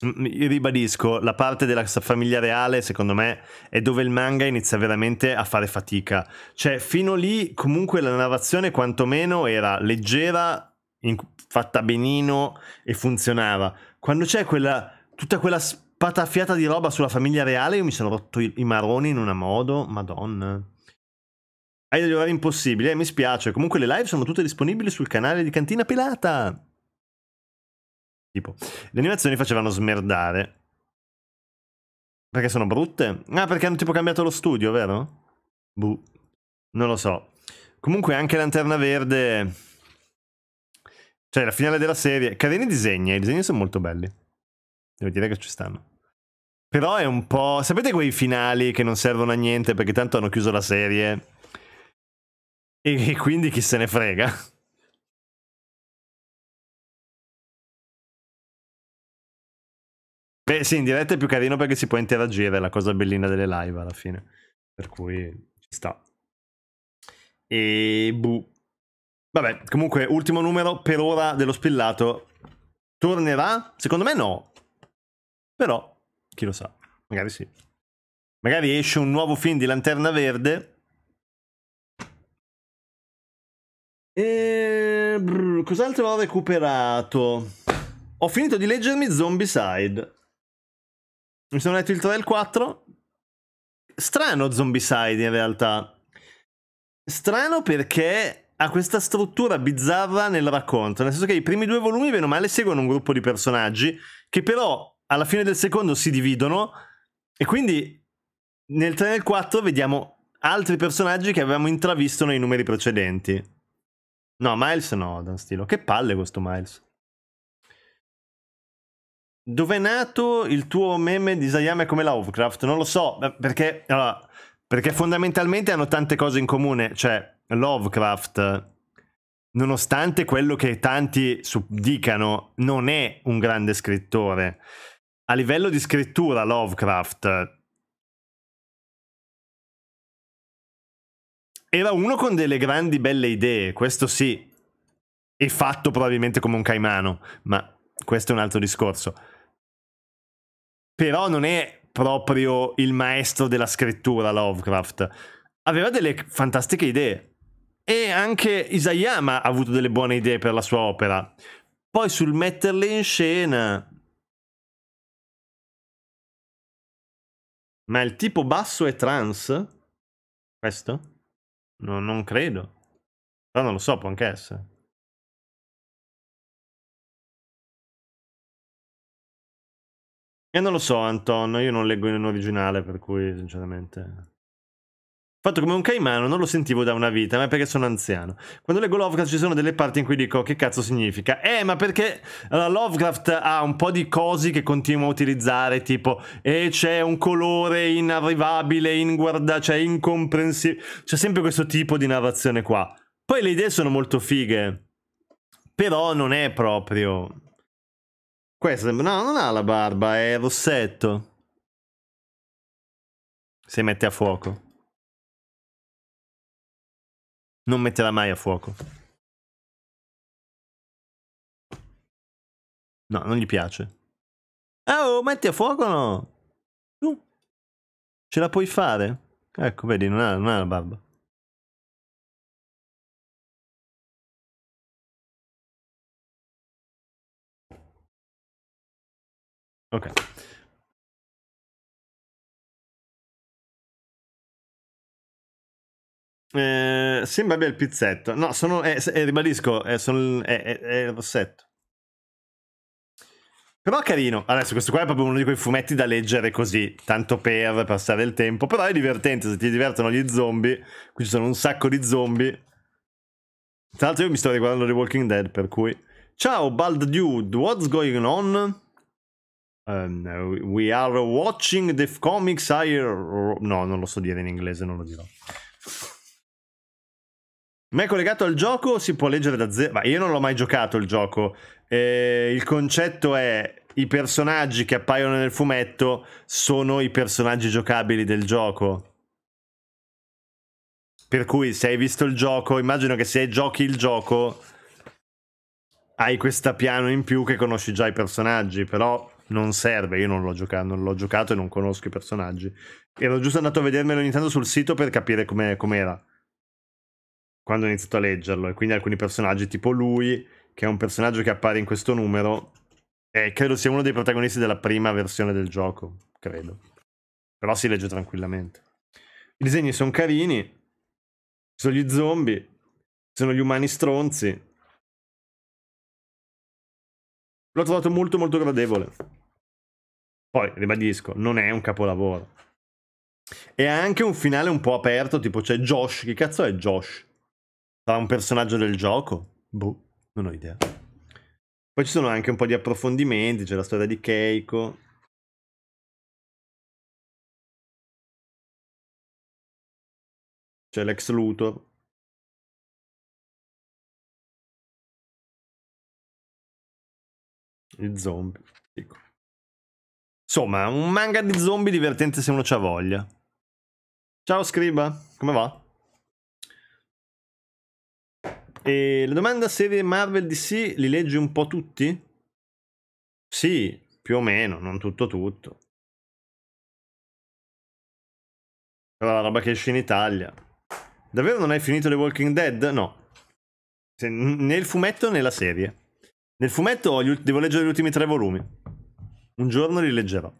Speaker 2: ribadisco, la parte della famiglia reale, secondo me, è dove il manga inizia veramente a fare fatica. Cioè, fino lì, comunque, la narrazione quantomeno era leggera, in, fatta benino e funzionava. Quando c'è quella, tutta quella spatafiata di roba sulla famiglia reale, io mi sono rotto i, i maroni in una modo, madonna. Hai degli orari impossibili, eh, mi spiace. Comunque le live sono tutte disponibili sul canale di Cantina Pelata. Tipo, le animazioni facevano smerdare. Perché sono brutte? Ah, perché hanno tipo cambiato lo studio, vero? Buh, non lo so. Comunque anche Lanterna Verde... Cioè, la finale della serie... Carini disegni, eh, i disegni sono molto belli. Devo dire che ci stanno. Però è un po'... Sapete quei finali che non servono a
Speaker 1: niente perché tanto hanno chiuso la serie? E quindi chi se ne frega? Beh, sì, in diretta è più carino perché si può interagire, è la cosa bellina delle live alla fine.
Speaker 2: Per cui ci sta. E bu. Vabbè, comunque, ultimo numero per ora dello spillato. Tornerà? Secondo me no.
Speaker 1: Però, chi lo sa, magari sì. Magari esce un nuovo film di Lanterna Verde.
Speaker 2: E... Brr, cos'altro ho recuperato? Ho finito di leggermi Zombie Side. Mi sono letto il 3 e il 4. Strano Zombicide in realtà. Strano perché ha questa struttura bizzarra nel racconto, nel senso che i primi due volumi, bene o male, seguono un gruppo di personaggi che però alla fine del secondo si dividono e quindi nel 3 e nel 4 vediamo altri personaggi che avevamo intravisto nei numeri precedenti. No, Miles no, Dan Stilo. Che palle questo Miles. Dove è nato il tuo meme di Sayame come Lovecraft? Non lo so, perché, allora, perché fondamentalmente hanno tante cose in comune. Cioè, Lovecraft, nonostante quello che tanti dicano, non è un grande scrittore. A livello di scrittura, Lovecraft era uno con delle grandi belle idee, questo sì. E fatto probabilmente come un caimano, ma questo è un altro discorso però non è proprio il maestro della scrittura Lovecraft. Aveva delle fantastiche idee e anche Isayama ha avuto delle buone idee per la sua opera. Poi sul metterle in scena...
Speaker 1: Ma il tipo basso è trans? Questo? No, non credo. Però non lo so, può anche essere. E non lo so, Anton, io non leggo in originale, per cui sinceramente...
Speaker 2: Fatto come un caimano, non lo sentivo da una vita, ma è perché sono anziano. Quando leggo Lovecraft ci sono delle parti in cui dico che cazzo significa. Eh, ma perché allora, Lovecraft ha un po' di cose che continua a utilizzare, tipo e eh, c'è un colore inarrivabile, inguarda, cioè incomprensibile. C'è sempre questo tipo di narrazione qua. Poi le idee sono molto fighe, però non è proprio questo no, non
Speaker 1: ha la barba, è rossetto. Se mette a fuoco. Non metterà mai a fuoco. No, non gli piace. Oh, metti a fuoco o no? ce la puoi fare? Ecco, vedi, non ha, non ha la barba. Okay Eh, sembra abbia il pizzetto. No, sono, eh, eh
Speaker 2: ribadisco, eh, sono, eh, eh, è, il rossetto. Però carino. Adesso questo qua è proprio uno di quei fumetti da leggere così, tanto per passare il tempo. Però è divertente, se ti divertono gli zombie. Qui ci sono un sacco di zombie. Tra l'altro io mi sto riguardando The Walking Dead, per cui... Ciao, Bald Dude, what's going on? Um, we are watching the comics I... No, non lo so dire in inglese, non lo dirò. Ma è collegato al gioco, si può leggere da zero. Ma io non l'ho mai giocato il gioco. Eh, il concetto è i personaggi che appaiono nel fumetto sono i personaggi giocabili del gioco. Per cui se hai visto il gioco, immagino che se giochi il gioco hai questa piano in più che conosci già i personaggi, però non serve, io non l'ho, giocato, non l'ho giocato e non conosco i personaggi. Ero giusto andato a vedermelo ogni tanto sul sito per capire com'è, com'era. Quando ho iniziato a leggerlo. E quindi alcuni personaggi, tipo lui, che è un personaggio che appare in questo numero. E credo sia uno dei protagonisti della prima versione del gioco, credo. Però si legge tranquillamente. I disegni sono carini. Ci sono gli zombie. Ci sono gli umani stronzi.
Speaker 1: L'ho trovato molto molto gradevole. Poi, ribadisco, non è un capolavoro. E ha anche un
Speaker 2: finale un po' aperto, tipo c'è Josh, che cazzo è Josh? Sarà un personaggio del gioco?
Speaker 1: Boh, non ho idea. Poi ci sono anche un po' di approfondimenti, c'è la storia di Keiko. C'è l'ex Luthor. I zombie, dico. Insomma, un manga di zombie divertente se uno c'ha voglia.
Speaker 2: Ciao Scriba, come va? E la
Speaker 1: domanda serie Marvel DC li leggi un po' tutti? Sì, più o meno, non tutto tutto. Però
Speaker 2: la roba che esce in Italia. Davvero non hai finito The Walking Dead? No. Se, né il fumetto né la serie. Nel fumetto devo leggere gli ultimi tre volumi. Un giorno li leggerò.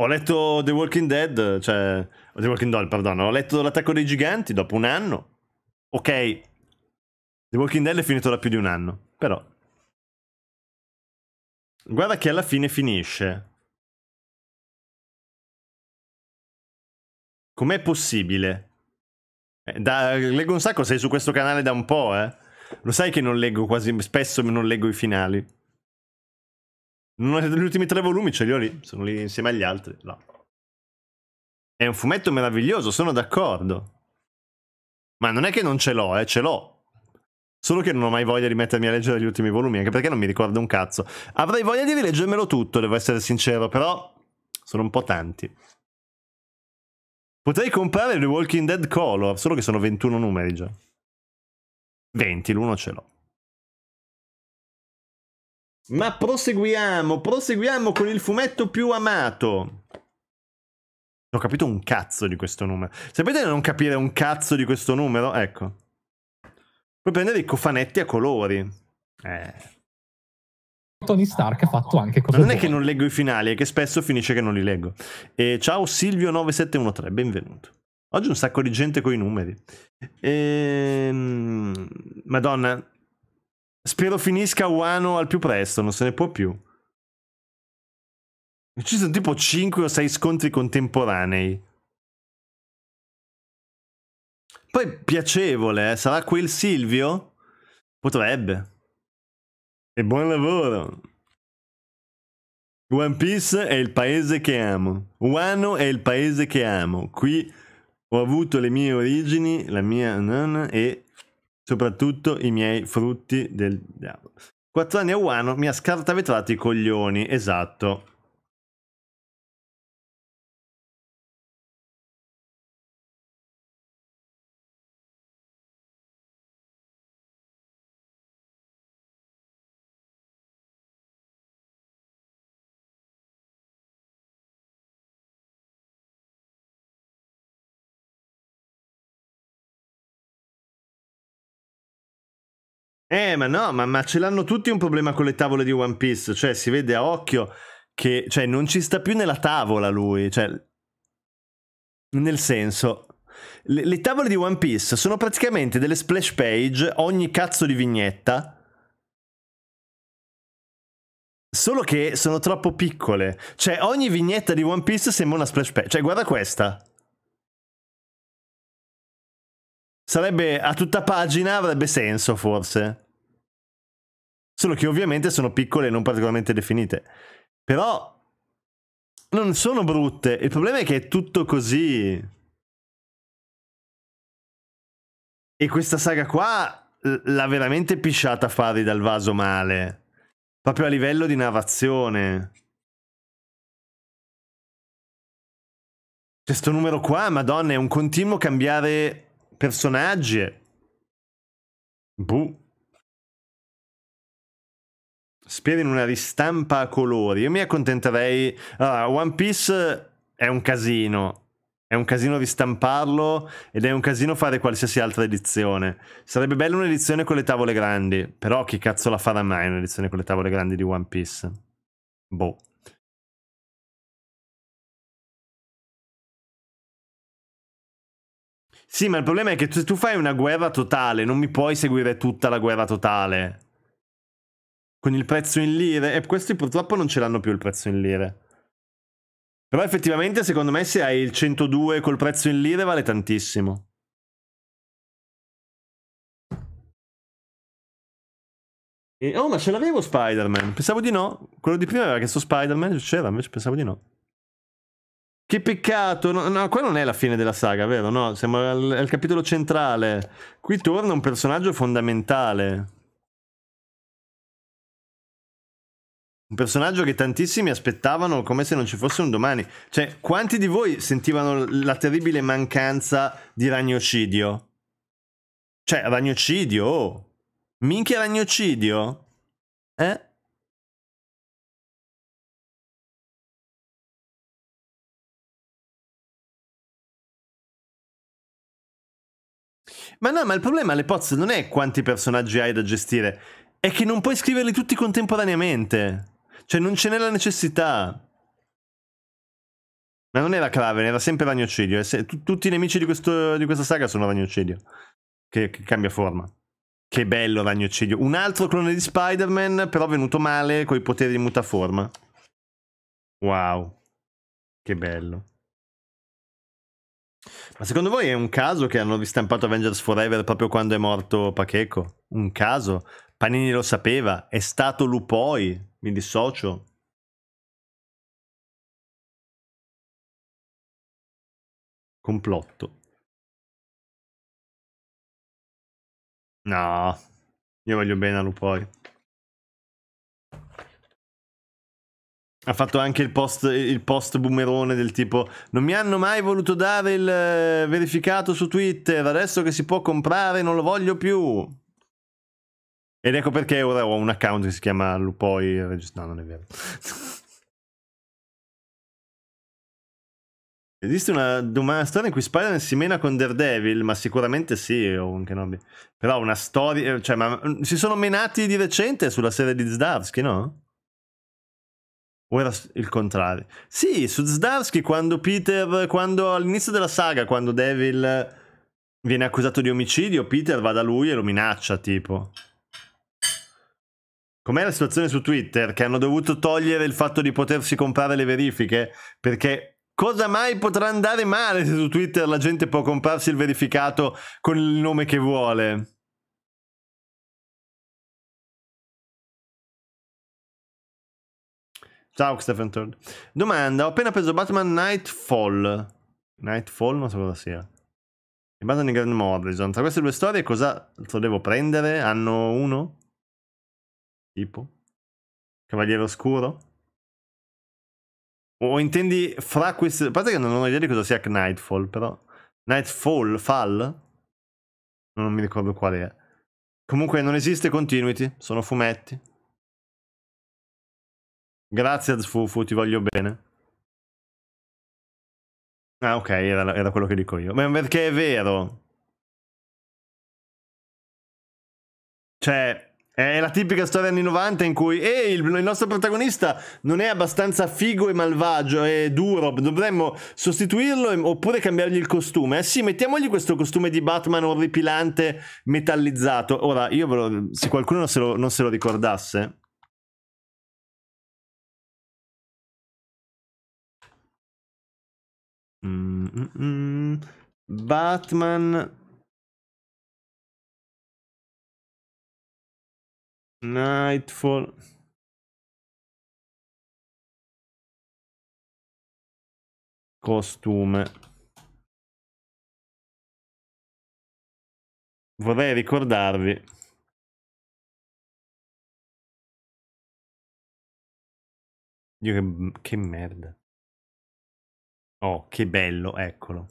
Speaker 2: Ho letto The Walking Dead, cioè... The Walking Dead, perdono. Ho letto L'attacco dei giganti dopo un anno. Ok.
Speaker 1: The Walking Dead è finito da più di un anno, però... Guarda che alla fine finisce. Com'è possibile? Eh, da, leggo un sacco, sei su questo canale da un
Speaker 2: po', eh. Lo sai che non leggo quasi, spesso non leggo i finali. Non gli ultimi tre volumi ce li ho lì, sono lì insieme agli altri. No. È un fumetto meraviglioso, sono d'accordo. Ma non è che non ce l'ho, eh, ce l'ho. Solo che non ho mai voglia di mettermi a leggere gli ultimi volumi, anche perché non mi ricordo un cazzo. Avrei voglia di rileggermelo tutto, devo essere sincero, però sono un po' tanti. Potrei comprare The Walking Dead Color, solo che sono 21 numeri già.
Speaker 1: 20, l'uno ce l'ho. Ma proseguiamo, proseguiamo con il fumetto più amato. ho capito un
Speaker 2: cazzo di questo numero. Sapete non capire un cazzo di questo numero? Ecco. Puoi prendere i cofanetti a colori. Eh.
Speaker 1: Tony Stark ha fatto
Speaker 2: anche cosa. Ma non è che non leggo i finali, è che spesso finisce che non li leggo. E ciao Silvio9713, benvenuto. Oggi un sacco di gente con i numeri. E... Ehm, Madonna, Spero finisca Wano al più presto, non se ne può più.
Speaker 1: Ci sono tipo 5 o 6 scontri contemporanei. Poi piacevole, eh? sarà quel Silvio? Potrebbe. E buon lavoro.
Speaker 2: One Piece è il paese che amo. Wano è il paese che amo. Qui ho avuto le mie origini, la mia nonna e soprattutto i miei frutti del diavolo. Quattro anni a Wano mi ha scartavetrato i coglioni,
Speaker 1: esatto. Eh, ma no, ma, ma ce l'hanno tutti un problema con le tavole di One Piece. Cioè, si vede
Speaker 2: a occhio che cioè, non ci sta più nella tavola lui. Cioè, nel senso, le, le tavole di One Piece sono praticamente delle splash page ogni cazzo di vignetta. Solo che sono troppo piccole. Cioè, ogni vignetta di One Piece sembra una splash page. Cioè, guarda questa. Sarebbe a tutta pagina, avrebbe senso forse. Solo che ovviamente sono piccole e non particolarmente definite.
Speaker 1: Però non sono brutte. Il problema è che è tutto così. E questa saga qua
Speaker 2: l'ha veramente pisciata fuori dal vaso male. Proprio a livello di
Speaker 1: narrazione. Questo numero qua, madonna, è un continuo cambiare personaggi.
Speaker 2: Buh. Spero in una ristampa a colori. Io mi accontenterei... Allora, One Piece è un casino. È un casino ristamparlo ed è un casino fare qualsiasi altra edizione. Sarebbe bella
Speaker 1: un'edizione con le tavole grandi, però chi cazzo la farà mai un'edizione con le tavole grandi di One Piece? Boh. Sì, ma il problema è che se tu, tu fai una guerra totale, non mi puoi
Speaker 2: seguire tutta la guerra totale. Con il prezzo in lire. E questi purtroppo non ce l'hanno più il prezzo in lire. Però effettivamente, secondo me, se hai il 102
Speaker 1: col prezzo in lire vale tantissimo. E, oh, ma ce l'avevo Spider-Man. Pensavo di no. Quello di
Speaker 2: prima aveva chiesto Spider-Man c'era, invece pensavo di no. Che peccato, no, no, qua non è la fine della saga, vero? No, siamo al, al capitolo centrale. Qui torna un personaggio fondamentale. Un personaggio che tantissimi aspettavano come se non ci fosse un domani. Cioè, quanti di voi sentivano la terribile mancanza di ragnocidio? Cioè, ragnocidio,
Speaker 1: oh! Minchia ragnocidio? Eh? Ma no, ma il problema alle pozze non è
Speaker 2: quanti personaggi hai da gestire, è che non puoi scriverli tutti contemporaneamente. Cioè, non ce n'è la necessità. Ma non era Craven, era sempre Ragnocidio. Eh, tutti i nemici di, questo, di, questa saga sono Ragnocidio. Che, che cambia forma. Che bello Ragnocidio. Un altro clone di Spider-Man, però venuto male, con i poteri di mutaforma. Wow. Che bello. Ma secondo voi è un caso che hanno ristampato Avengers Forever proprio quando è morto Pacheco?
Speaker 1: Un caso? Panini lo sapeva, è stato Lupoi, mi dissocio. Complotto. No, io voglio bene a Lupoi.
Speaker 2: Ha fatto anche il post, il post boomerone del tipo non mi hanno mai voluto dare il eh, verificato su Twitter, adesso che si può comprare non lo voglio più. Ed ecco perché ora ho un account che si chiama Lupoi... No, non è vero. Esiste una, domanda storia in cui Spider-Man si mena con Daredevil, ma sicuramente sì, o un Kenobi. Però una storia... Cioè, ma mm, si sono menati di recente sulla serie di Zdarsky, no? O era il contrario? Sì, su Zdarsky quando Peter, quando all'inizio della saga, quando Devil viene accusato di omicidio, Peter va da lui e lo minaccia, tipo. Com'è la situazione su Twitter? Che hanno dovuto togliere il fatto di potersi comprare le verifiche? Perché cosa mai potrà andare male se
Speaker 1: su Twitter la gente può comprarsi il verificato con il nome che vuole? Ciao Stephen Third. Domanda, ho appena preso Batman Nightfall.
Speaker 2: Nightfall non so cosa sia. E Batman in Grand Morrison. Tra queste due storie cosa devo prendere? Hanno uno? Tipo? Cavaliere Oscuro? O intendi fra queste... A parte che non ho idea di cosa sia Nightfall, però... Nightfall? Fall? Non mi ricordo qual è. Comunque non esiste continuity, sono fumetti.
Speaker 1: Grazie Zfufu, ti voglio bene. Ah ok, era, era quello che dico io. Ma perché è vero.
Speaker 2: Cioè, è la tipica storia anni 90 in cui eh, il, il, nostro protagonista non è abbastanza figo e malvagio e duro, dovremmo sostituirlo oppure cambiargli il costume. Eh sì, mettiamogli questo costume di Batman orripilante metallizzato.
Speaker 1: Ora, io ve lo, se qualcuno se lo, non se lo ricordasse, Mm, mm, mm, Batman Nightfall costume vorrei ricordarvi Dio che, che merda Oh, che bello, eccolo.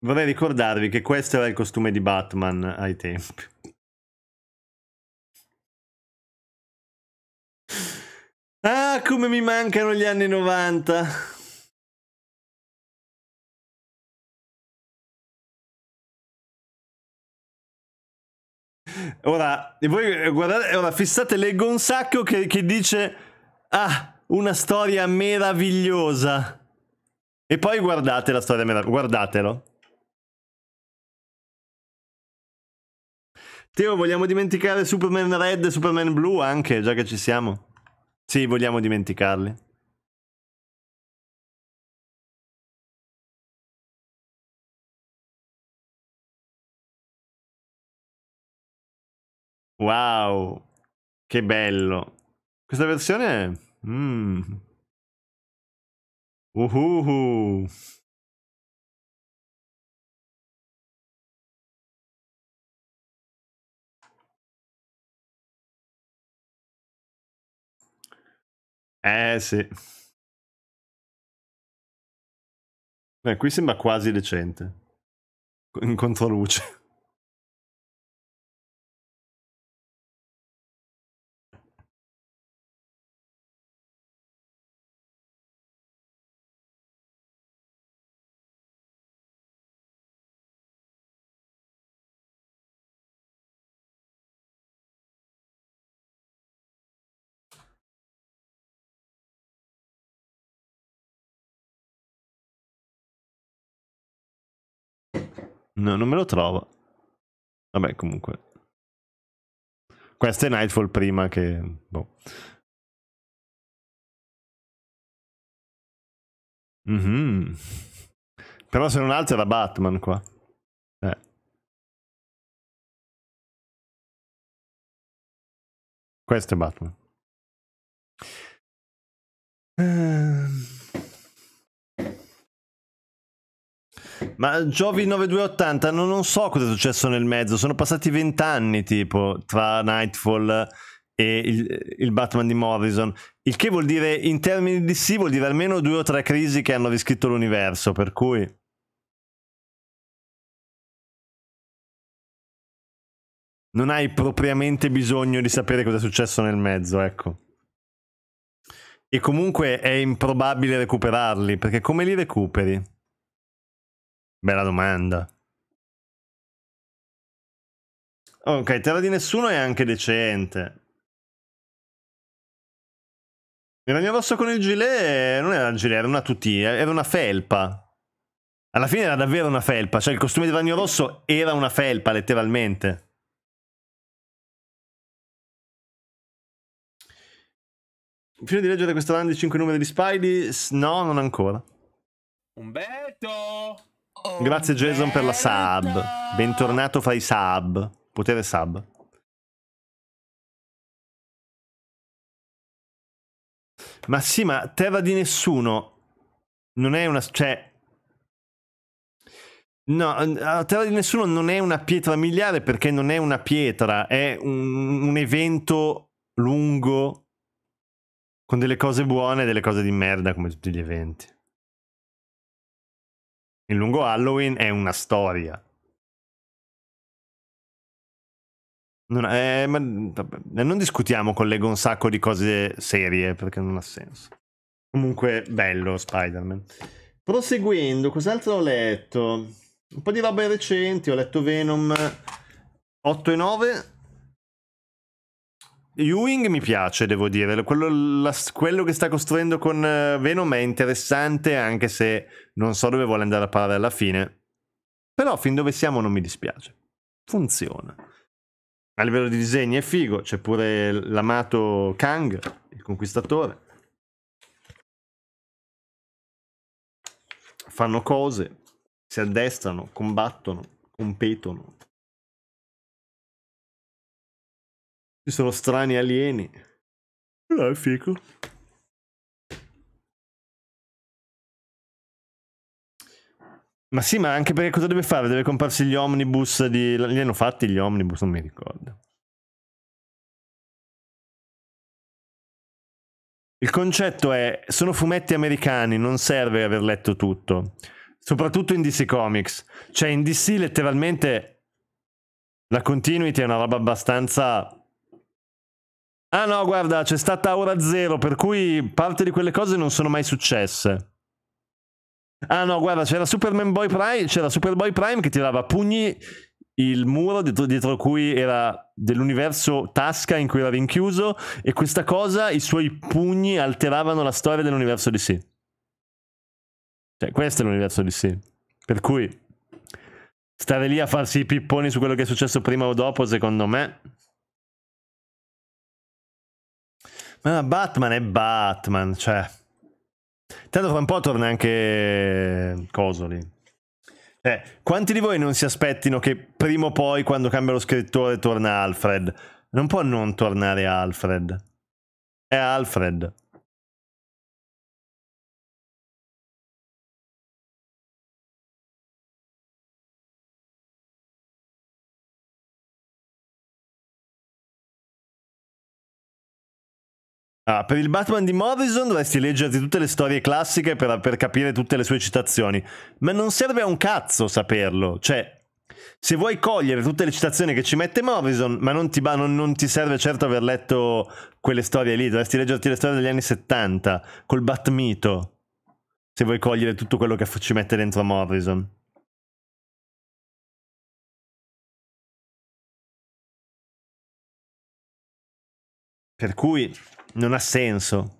Speaker 1: Vorrei ricordarvi che questo era il costume di Batman ai tempi. Ah, come mi mancano gli anni 90. Ora, voi guardate, ora fissate leggo un Sacco che,
Speaker 2: che dice... Ah, una storia meravigliosa. E poi guardate la storia meravigliosa. Guardatelo. Teo, vogliamo dimenticare Superman Red e Superman Blu anche, già che ci siamo?
Speaker 1: Sì, vogliamo dimenticarli. Wow, che bello. Questa versione Mmm. Uhuhu. Eh sì. Eh, qui sembra quasi decente. In controluce. No, non me lo trovo. Vabbè, comunque. Questa è Nightfall prima che... Boh. Mm -hmm. Però se non altro era Batman qua. Eh. Questo è Batman. Uh...
Speaker 2: Ma Giovi 9280 non, non so cosa è successo nel mezzo, sono passati vent'anni tipo tra Nightfall e il, il, Batman di Morrison, il che vuol dire in termini di sì vuol dire almeno due o tre crisi che hanno riscritto
Speaker 1: l'universo, per cui... Non hai propriamente bisogno di sapere cosa è successo nel mezzo, ecco. E comunque è improbabile recuperarli, perché come li recuperi? Bella domanda. Ok, Terra di Nessuno è anche decente.
Speaker 2: Il ragno rosso con il gilet eh, non era un gilet, era una tutì, era una felpa. Alla fine era davvero una felpa, cioè il costume di ragno rosso era una felpa,
Speaker 1: letteralmente. Fino di leggere questa run di 5 numeri di Spidey? No, non ancora.
Speaker 2: Umberto! Grazie Jason per la sub. Bentornato fra i
Speaker 1: sub. Potere sub. Ma sì, ma Terra di Nessuno non è una... cioè...
Speaker 2: No, Terra di Nessuno non è una pietra miliare perché non è una pietra, è un, un evento lungo
Speaker 1: con delle cose buone e delle cose di merda come tutti gli eventi. Il lungo Halloween è una storia. Non, eh, ma, non discutiamo collego un sacco di
Speaker 2: cose serie perché non ha senso. Comunque, bello Spider-Man. Proseguendo, cos'altro ho letto? Un po' di robe recenti, ho letto Venom 8 e 9 Ewing mi piace, devo dire. Quello, la, quello, che sta costruendo con eh, Venom è interessante, anche se non so dove vuole andare a parare alla fine. Però fin dove siamo non mi dispiace. Funziona. A livello di disegni è figo, c'è pure l'amato Kang, il conquistatore.
Speaker 1: Fanno cose, si addestrano, combattono, competono. Ci sono strani alieni. No, è fico.
Speaker 2: Ma sì, ma anche perché cosa deve fare? Deve comparsi gli omnibus di... Li hanno fatti gli omnibus, non mi ricordo. Il concetto è, sono fumetti americani, non serve aver letto tutto. Soprattutto in DC Comics. Cioè in DC letteralmente la continuity è una roba abbastanza Ah no, guarda, c'è stata ora zero, per cui parte di quelle cose non sono mai successe. Ah no, guarda, c'era Superman Boy Prime, c'era Superboy Prime che tirava a pugni il muro dietro, dietro cui era dell'universo Tasca in cui era rinchiuso e questa cosa, i suoi pugni alteravano la storia dell'universo di sì. Cioè, questo è l'universo di sì. Per cui stare lì a farsi i pipponi su quello che è successo prima o dopo, secondo me, Ma Batman è Batman, cioè. Tanto fra un po' torna anche Cosoli. Eh, quanti di voi non si aspettino che prima o poi, quando
Speaker 1: cambia lo scrittore, torna Alfred? Non può non tornare Alfred. È Alfred. Ah, per il Batman di Morrison dovresti leggerti tutte le storie classiche per, per, capire tutte le sue
Speaker 2: citazioni, ma non serve a un cazzo saperlo. Cioè, se vuoi cogliere tutte le citazioni che ci mette Morrison, ma non ti, non, non ti serve certo aver letto quelle storie lì, dovresti leggerti le storie degli anni 70, col Batmito, se vuoi cogliere tutto quello che
Speaker 1: ci mette dentro Morrison. Per cui non ha senso.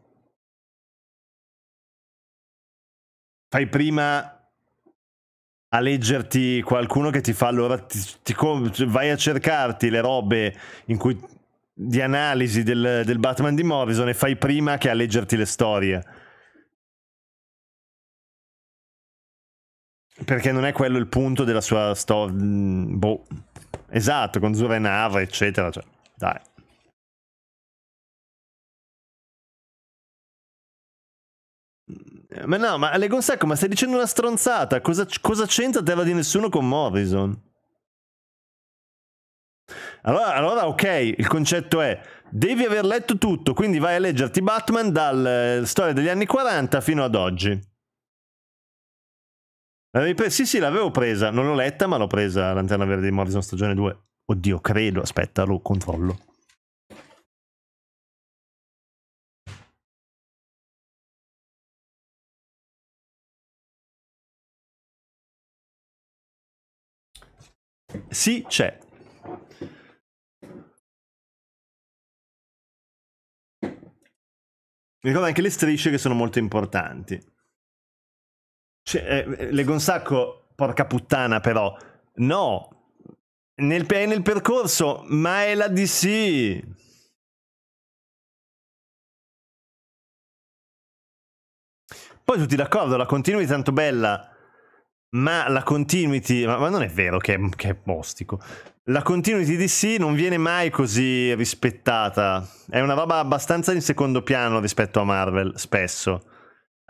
Speaker 1: Fai prima
Speaker 2: a leggerti qualcuno che ti fa allora ti, ti, cioè, vai a cercarti le robe cui, di analisi del, del Batman di Morrison e fai prima che a leggerti le storie. Perché non è quello il punto della sua storia. Boh.
Speaker 1: Esatto, con Zura e Nava, eccetera. Cioè, dai. Ma no, ma Legon Gonzacco, ma stai dicendo una
Speaker 2: stronzata. Cosa, cosa c'entra Terra di Nessuno con Morrison? Allora, allora, ok, il concetto è, devi aver letto tutto, quindi vai a leggerti Batman dalla eh, storia degli anni 40 fino ad oggi. Sì, sì, l'avevo presa, non l'ho letta, ma l'ho presa Lanterna Verde di Morrison stagione 2.
Speaker 1: Oddio, credo, aspetta, lo controllo. Sì, c'è. Mi ricordo anche le strisce che sono molto importanti. Cioè,
Speaker 2: eh, eh le Gonzacco, porca puttana però, no, nel, è
Speaker 1: nel percorso, ma è la DC. Poi tutti d'accordo, la continui tanto bella
Speaker 2: ma la continuity, ma, ma non è vero che è, che è mostico, la continuity di sì non viene mai così rispettata, è una roba abbastanza in secondo piano rispetto a Marvel, spesso.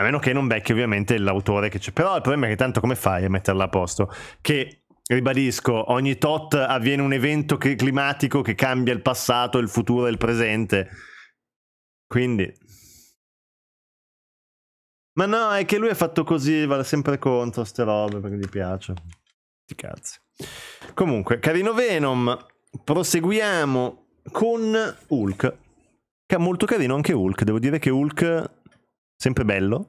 Speaker 2: A meno che non becchi ovviamente l'autore che c'è. Però il problema è che tanto come fai a metterla a posto? Che, ribadisco, ogni tot avviene un evento climatico che cambia il passato, il futuro e il presente. Quindi... Ma no, è che lui è fatto così, vale sempre contro ste robe perché gli piace. Ti cazzi. Comunque, carino Venom, proseguiamo con Hulk. Che è molto carino anche Hulk, devo dire che Hulk sempre bello.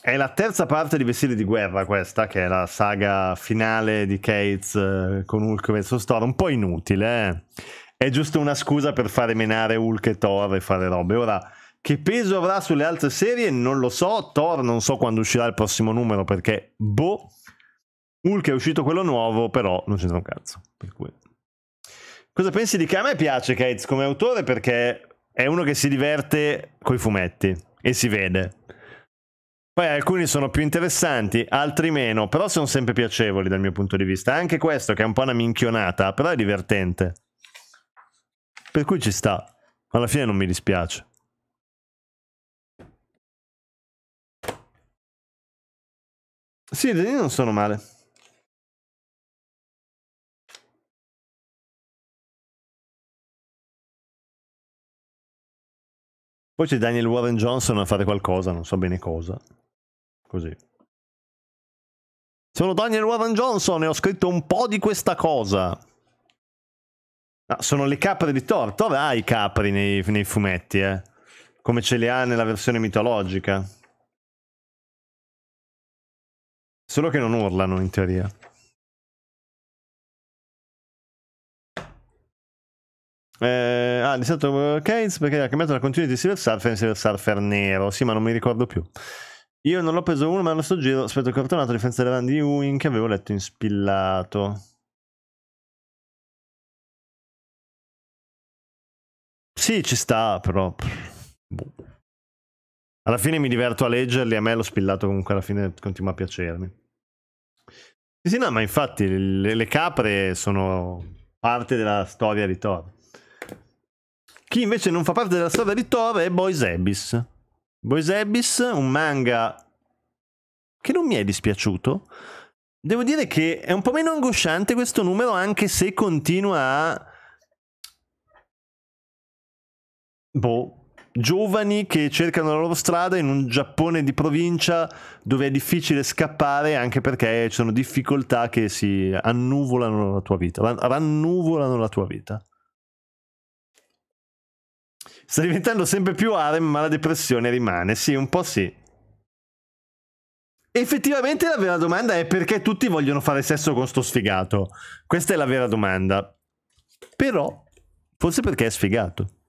Speaker 2: È la terza parte di Vestiti di guerra questa, che è la saga finale di Cates eh, con Hulk vs Thor, un po' inutile, eh? È giusto una scusa per fare menare Hulk e Thor e fare robe. Ora che peso avrà sulle altre serie? Non lo so. Thor non so quando uscirà il prossimo numero perché boh. Hulk è uscito quello nuovo, però non c'entra un cazzo. Per cui. Cosa pensi di che a me piace Keitz come autore perché è uno che si diverte coi fumetti e si vede. Poi alcuni sono più interessanti, altri meno, però sono sempre piacevoli dal mio punto di vista. Anche questo che è un po' una minchionata, però è divertente. Per cui ci sta.
Speaker 1: Alla fine non mi dispiace. Sì, i non sono male. Poi c'è Daniel Warren Johnson a fare qualcosa, non so bene cosa. Così. Sono Daniel Warren Johnson e ho scritto
Speaker 2: un po' di questa cosa. Ah, sono le capre di Thor. Thor ha i capri nei, nei fumetti, eh. Come ce le ha nella versione mitologica.
Speaker 1: Solo che non urlano in teoria. Eh, ah, di
Speaker 2: stato eh, Keynes perché ha cambiato la continuity di Silver Surfer in Silver Surfer nero. Sì, ma non mi ricordo più.
Speaker 1: Io non l'ho preso uno, ma allo sto giro aspetto che ho tornato a differenza della di Ewing che avevo letto in spillato. Sì, ci sta, però. Boh. Alla fine mi diverto a leggerli,
Speaker 2: a me lo spillato comunque alla fine continua a piacermi. Sì, sì, no, ma infatti le, le capre sono parte della storia di Thor. Chi invece non fa parte della storia di Thor è Boys Abyss. Boys Abyss, un manga che non mi è dispiaciuto. Devo dire che è un po' meno angosciante questo numero, anche se continua a... Boh, giovani che cercano la loro strada in un Giappone di provincia dove è difficile scappare anche perché ci sono difficoltà che si annuvolano la tua vita, rannuvolano la tua vita. Sta diventando sempre più harem ma la depressione rimane, sì, un po' sì. Effettivamente la vera domanda è perché tutti vogliono fare sesso con sto sfigato. Questa è la vera domanda. Però, forse perché è sfigato.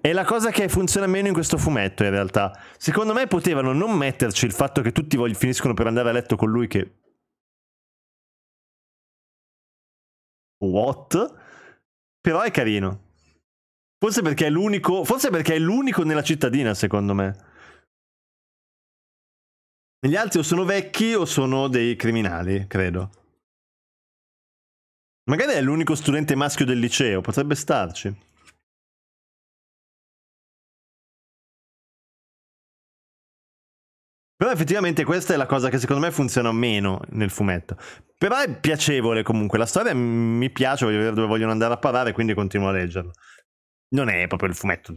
Speaker 2: È la cosa che funziona meno in questo fumetto in realtà. Secondo me potevano non
Speaker 1: metterci il fatto che tutti finiscono per andare a letto con lui che... What? Però è carino. Forse
Speaker 2: perché è l'unico, forse perché è l'unico nella cittadina, secondo me. Gli altri o sono vecchi o sono dei criminali, credo.
Speaker 1: Magari è l'unico studente maschio del liceo, potrebbe starci. Però effettivamente questa è la cosa che secondo me funziona meno nel fumetto. Però è piacevole
Speaker 2: comunque, la storia mi piace, voglio vedere dove vogliono andare a parare, quindi continuo a leggerla. Non è proprio il fumetto,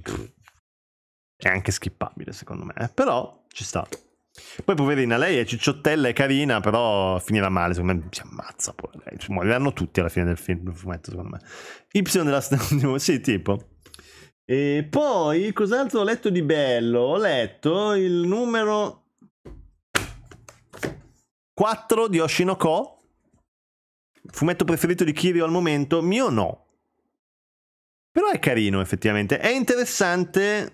Speaker 2: è anche skippabile secondo me, eh, però ci sta. Poi poverina, lei è cicciottella e carina, però finirà male, secondo me si ammazza poi lei, moriranno tutti alla fine del film, del fumetto secondo me. Y della stagione, sì tipo. E poi cos'altro ho letto di bello? Ho letto il numero 4 di Oshinoko. Fumetto preferito di Kirio al momento, mio no. Però è carino effettivamente, è interessante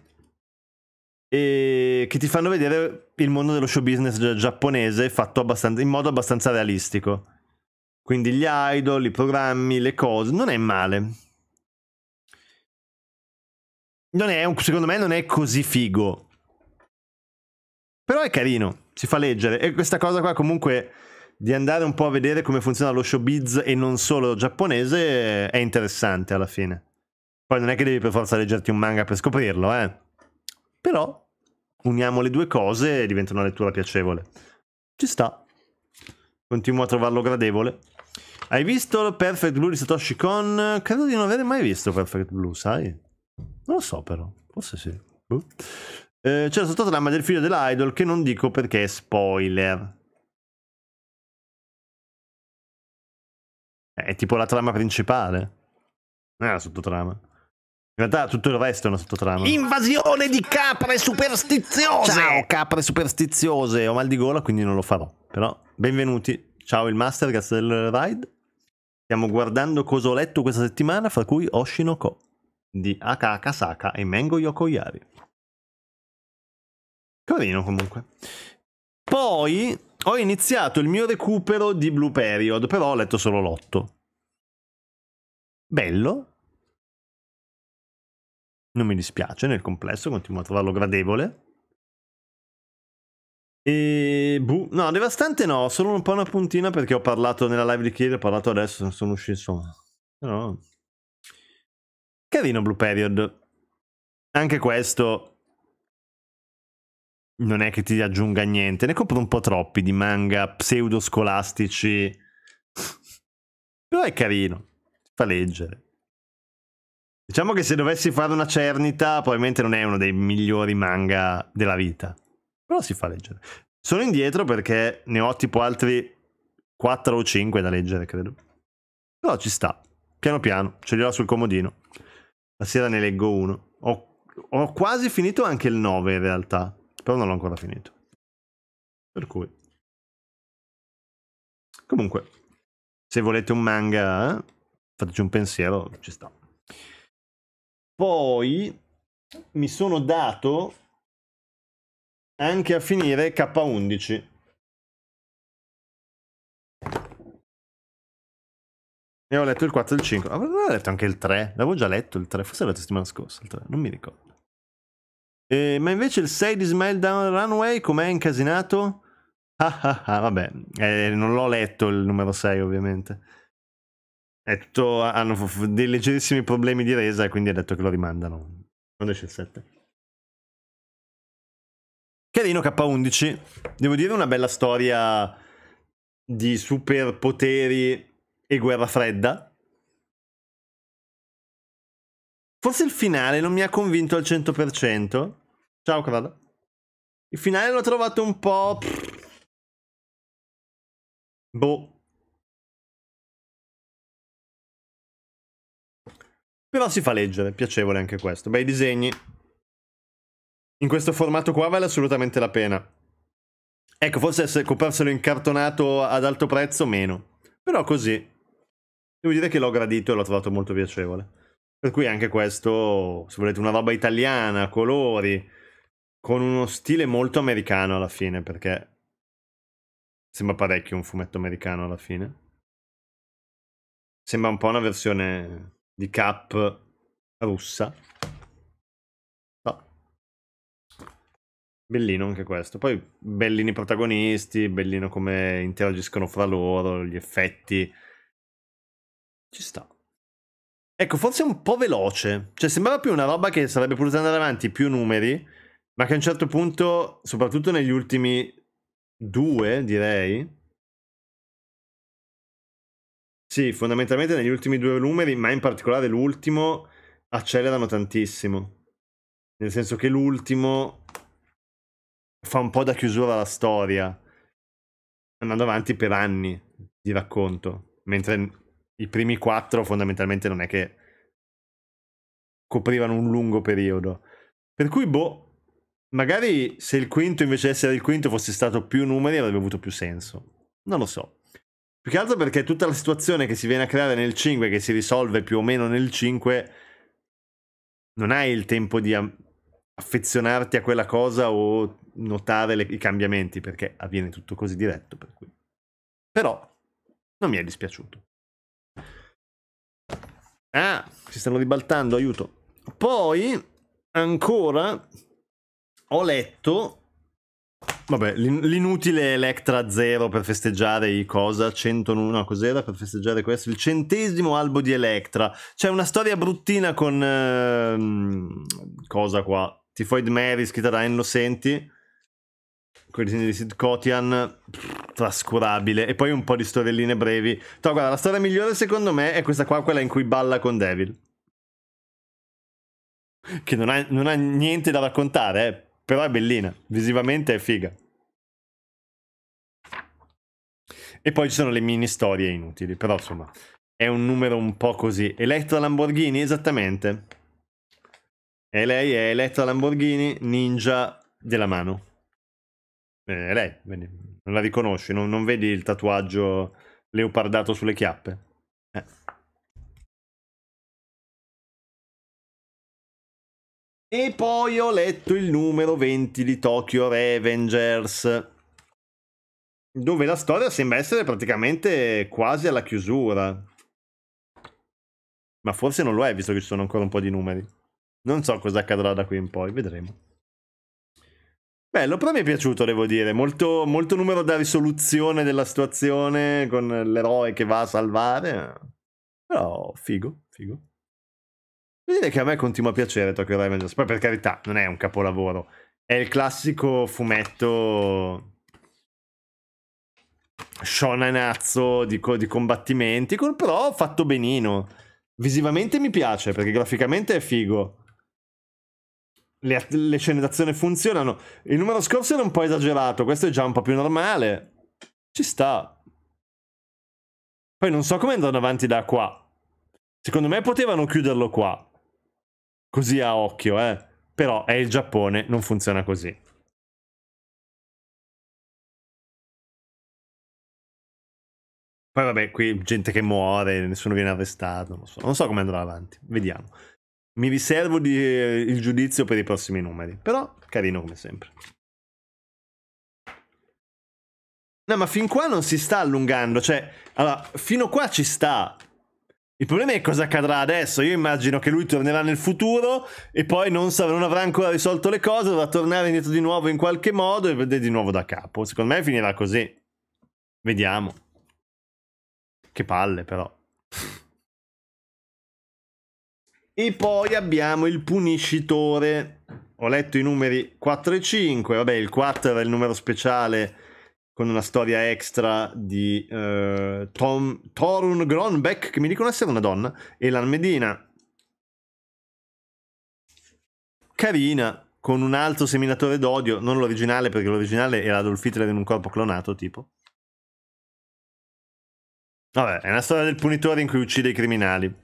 Speaker 2: e che ti fanno vedere il mondo dello show business giapponese fatto in modo abbastanza realistico. Quindi gli idol, i programmi, le cose, non è male. Non è, secondo me non è così figo. Però è carino si fa leggere. E questa cosa qua comunque di andare un po' a vedere come funziona lo showbiz e non solo giapponese è interessante alla fine. Poi non è che devi per forza leggerti un manga per scoprirlo, eh. Però uniamo le due cose e diventa una lettura piacevole. Ci sta. Continuo a trovarlo gradevole. Hai visto Perfect Blue di Satoshi Kon? Credo di non aver mai visto Perfect Blue, sai? Non lo so però, forse sì. Uh. Eh, c'è cioè, la sottotrama del figlio dell'idol che non dico
Speaker 1: perché è spoiler. Eh, è tipo la trama principale. Non è la sottotrama. In realtà tutto
Speaker 2: il resto è una sottotrama. Invasione di capre superstiziose! Ciao capre superstiziose! Ho mal di gola quindi non lo farò. Però benvenuti. Ciao il master, grazie del ride. Stiamo guardando cosa ho letto questa settimana, fra cui Oshinoko di Akaka Saka e Mengo Yokoyari. Carino comunque. Poi ho iniziato il mio recupero di Blue Period, però ho letto solo
Speaker 1: l'8. Bello. Non mi dispiace, nel complesso continuo a trovarlo gradevole.
Speaker 2: E buh, no, devastante no, solo un po' una puntina perché ho parlato nella live di Kill, ho parlato adesso, sono uscito insomma. Però... Carino Blue Period. Anche questo non è che ti aggiunga niente. Ne compro un po' troppi di manga pseudoscolastici. Però è carino, ti fa leggere. Diciamo che se dovessi fare una cernita, probabilmente non è uno dei migliori manga della vita. Però si fa leggere. Sono indietro perché ne ho tipo altri 4 o 5 da leggere, credo. Però ci sta. Piano piano, ce li ho sul comodino. La sera ne leggo uno. Ho, ho quasi finito anche il 9 in realtà. Però non l'ho ancora finito.
Speaker 1: Per cui. Comunque, se volete un manga, eh, fateci un pensiero, ci sta. Poi mi sono dato anche a finire K11. E ho letto il 4 e il 5. Avevo letto anche il 3. L'avevo già letto il 3. Forse era la settimana scorsa
Speaker 2: il 3. Non mi ricordo. E, ma invece il 6 di Smackdown Runway com'è incasinato? Ah ah ah, vabbè, eh, non l'ho letto il numero 6 ovviamente. È tutto, hanno dei leggerissimi problemi di resa, quindi ha detto che lo rimandano. Quando esce il 7? Carino K11, devo dire una bella storia di superpoteri e guerra fredda Forse il finale non mi ha convinto al 100%. Ciao, Crada. Il finale l'ho trovato un
Speaker 1: po'... Boh. Però si fa leggere, piacevole anche questo.
Speaker 2: Bei disegni. In questo formato qua vale assolutamente la pena. Ecco, forse se comprarselo incartonato ad alto prezzo, meno. Però così. Devo dire che l'ho gradito e l'ho trovato molto piacevole. Per cui anche questo, se volete, una roba italiana, colori, con uno stile molto americano alla fine, perché sembra parecchio un fumetto americano alla fine. Sembra un po' una versione di Cap russa. No. Bellino anche questo. Poi bellini protagonisti, bellino come interagiscono fra loro, gli effetti. Ci sta. Ecco, forse un po' veloce. Cioè, sembrava più una roba che sarebbe potuta andare avanti più numeri, ma che a un certo punto, soprattutto negli ultimi due, direi. Sì, fondamentalmente negli ultimi due numeri, ma in particolare l'ultimo, accelerano tantissimo. Nel senso che l'ultimo fa un po' da chiusura alla storia, andando avanti per anni di racconto, mentre i primi quattro fondamentalmente non è che coprivano un lungo periodo. Per cui, boh, magari se il quinto invece di essere il quinto fosse stato più numeri avrebbe avuto più senso. Non lo so. Più che altro perché tutta la situazione che si viene a creare nel 5, che si risolve più o meno nel 5, non hai il tempo di affezionarti a quella cosa o notare le, i cambiamenti, perché avviene tutto così diretto. Per cui. Però non mi è dispiaciuto. Ah, si stanno ribaltando, aiuto. Poi, ancora, ho letto... Vabbè, l'inutile Electra Zero per festeggiare i cosa? 101, no, cos'era per festeggiare questo? Il centesimo albo di Electra. C'è una storia bruttina con... Ehm, cosa qua? Tifoid Mary scritta da Innocenti con i di Sid Kotian trascurabile e poi un po' di storielline brevi. Però guarda, la storia migliore secondo me è questa qua, quella in cui balla con Devil. Che non ha, non ha niente da raccontare, eh, però è bellina, visivamente è figa. E poi ci sono le mini storie inutili, però insomma è un numero un po' così. Elettra Lamborghini, esattamente. E lei è Elettra Lamborghini, ninja della mano. Eh, lei, vedi, non la riconosci, non, non, vedi il tatuaggio leopardato sulle chiappe.
Speaker 1: Eh. E poi ho letto il numero 20 di Tokyo Revengers,
Speaker 2: dove la storia sembra essere praticamente quasi alla chiusura. Ma forse non lo è, visto che ci sono ancora un po' di numeri. Non so cosa accadrà da qui in poi, vedremo. Bello, però mi è piaciuto, devo dire. Molto, molto numero da risoluzione della situazione con l'eroe che va a salvare. Però figo, figo. Devo dire che a me continua a piacere Tokyo Revengers. Poi per carità, non è un capolavoro. È il classico fumetto shonanazzo di, co- di combattimenti, però fatto benino. Visivamente mi piace, perché graficamente è figo le, le scene d'azione funzionano. Il numero scorso era un po' esagerato, questo è già un po' più normale. Ci sta. Poi non so come andranno avanti da qua. Secondo me potevano chiuderlo qua. Così a
Speaker 1: occhio, eh. Però è il Giappone, non funziona così. Poi vabbè, qui gente che
Speaker 2: muore, nessuno viene arrestato, non so, non so come andrà avanti, vediamo. Mi riservo di, eh, il giudizio per i prossimi numeri, però carino come sempre. No, ma fin qua non si sta allungando, cioè, allora, fino qua ci sta. Il problema è cosa accadrà adesso. Io immagino che lui tornerà nel futuro e poi non, sa- non avrà ancora risolto le cose, dovrà tornare indietro di nuovo in qualche modo e vedere di nuovo da capo. Secondo me finirà così. Vediamo. Che palle, però.
Speaker 1: E poi abbiamo il
Speaker 2: puniscitore. Ho letto i numeri 4 e 5. Vabbè, il 4 è il numero speciale con una storia extra di uh, Tom, Torun Gronbeck, che mi dicono essere una donna, e l'Almedina. Carina, con un altro seminatore d'odio, non l'originale, perché l'originale era Adolf Hitler in un corpo clonato, tipo. Vabbè, è una storia del punitore in cui uccide i criminali.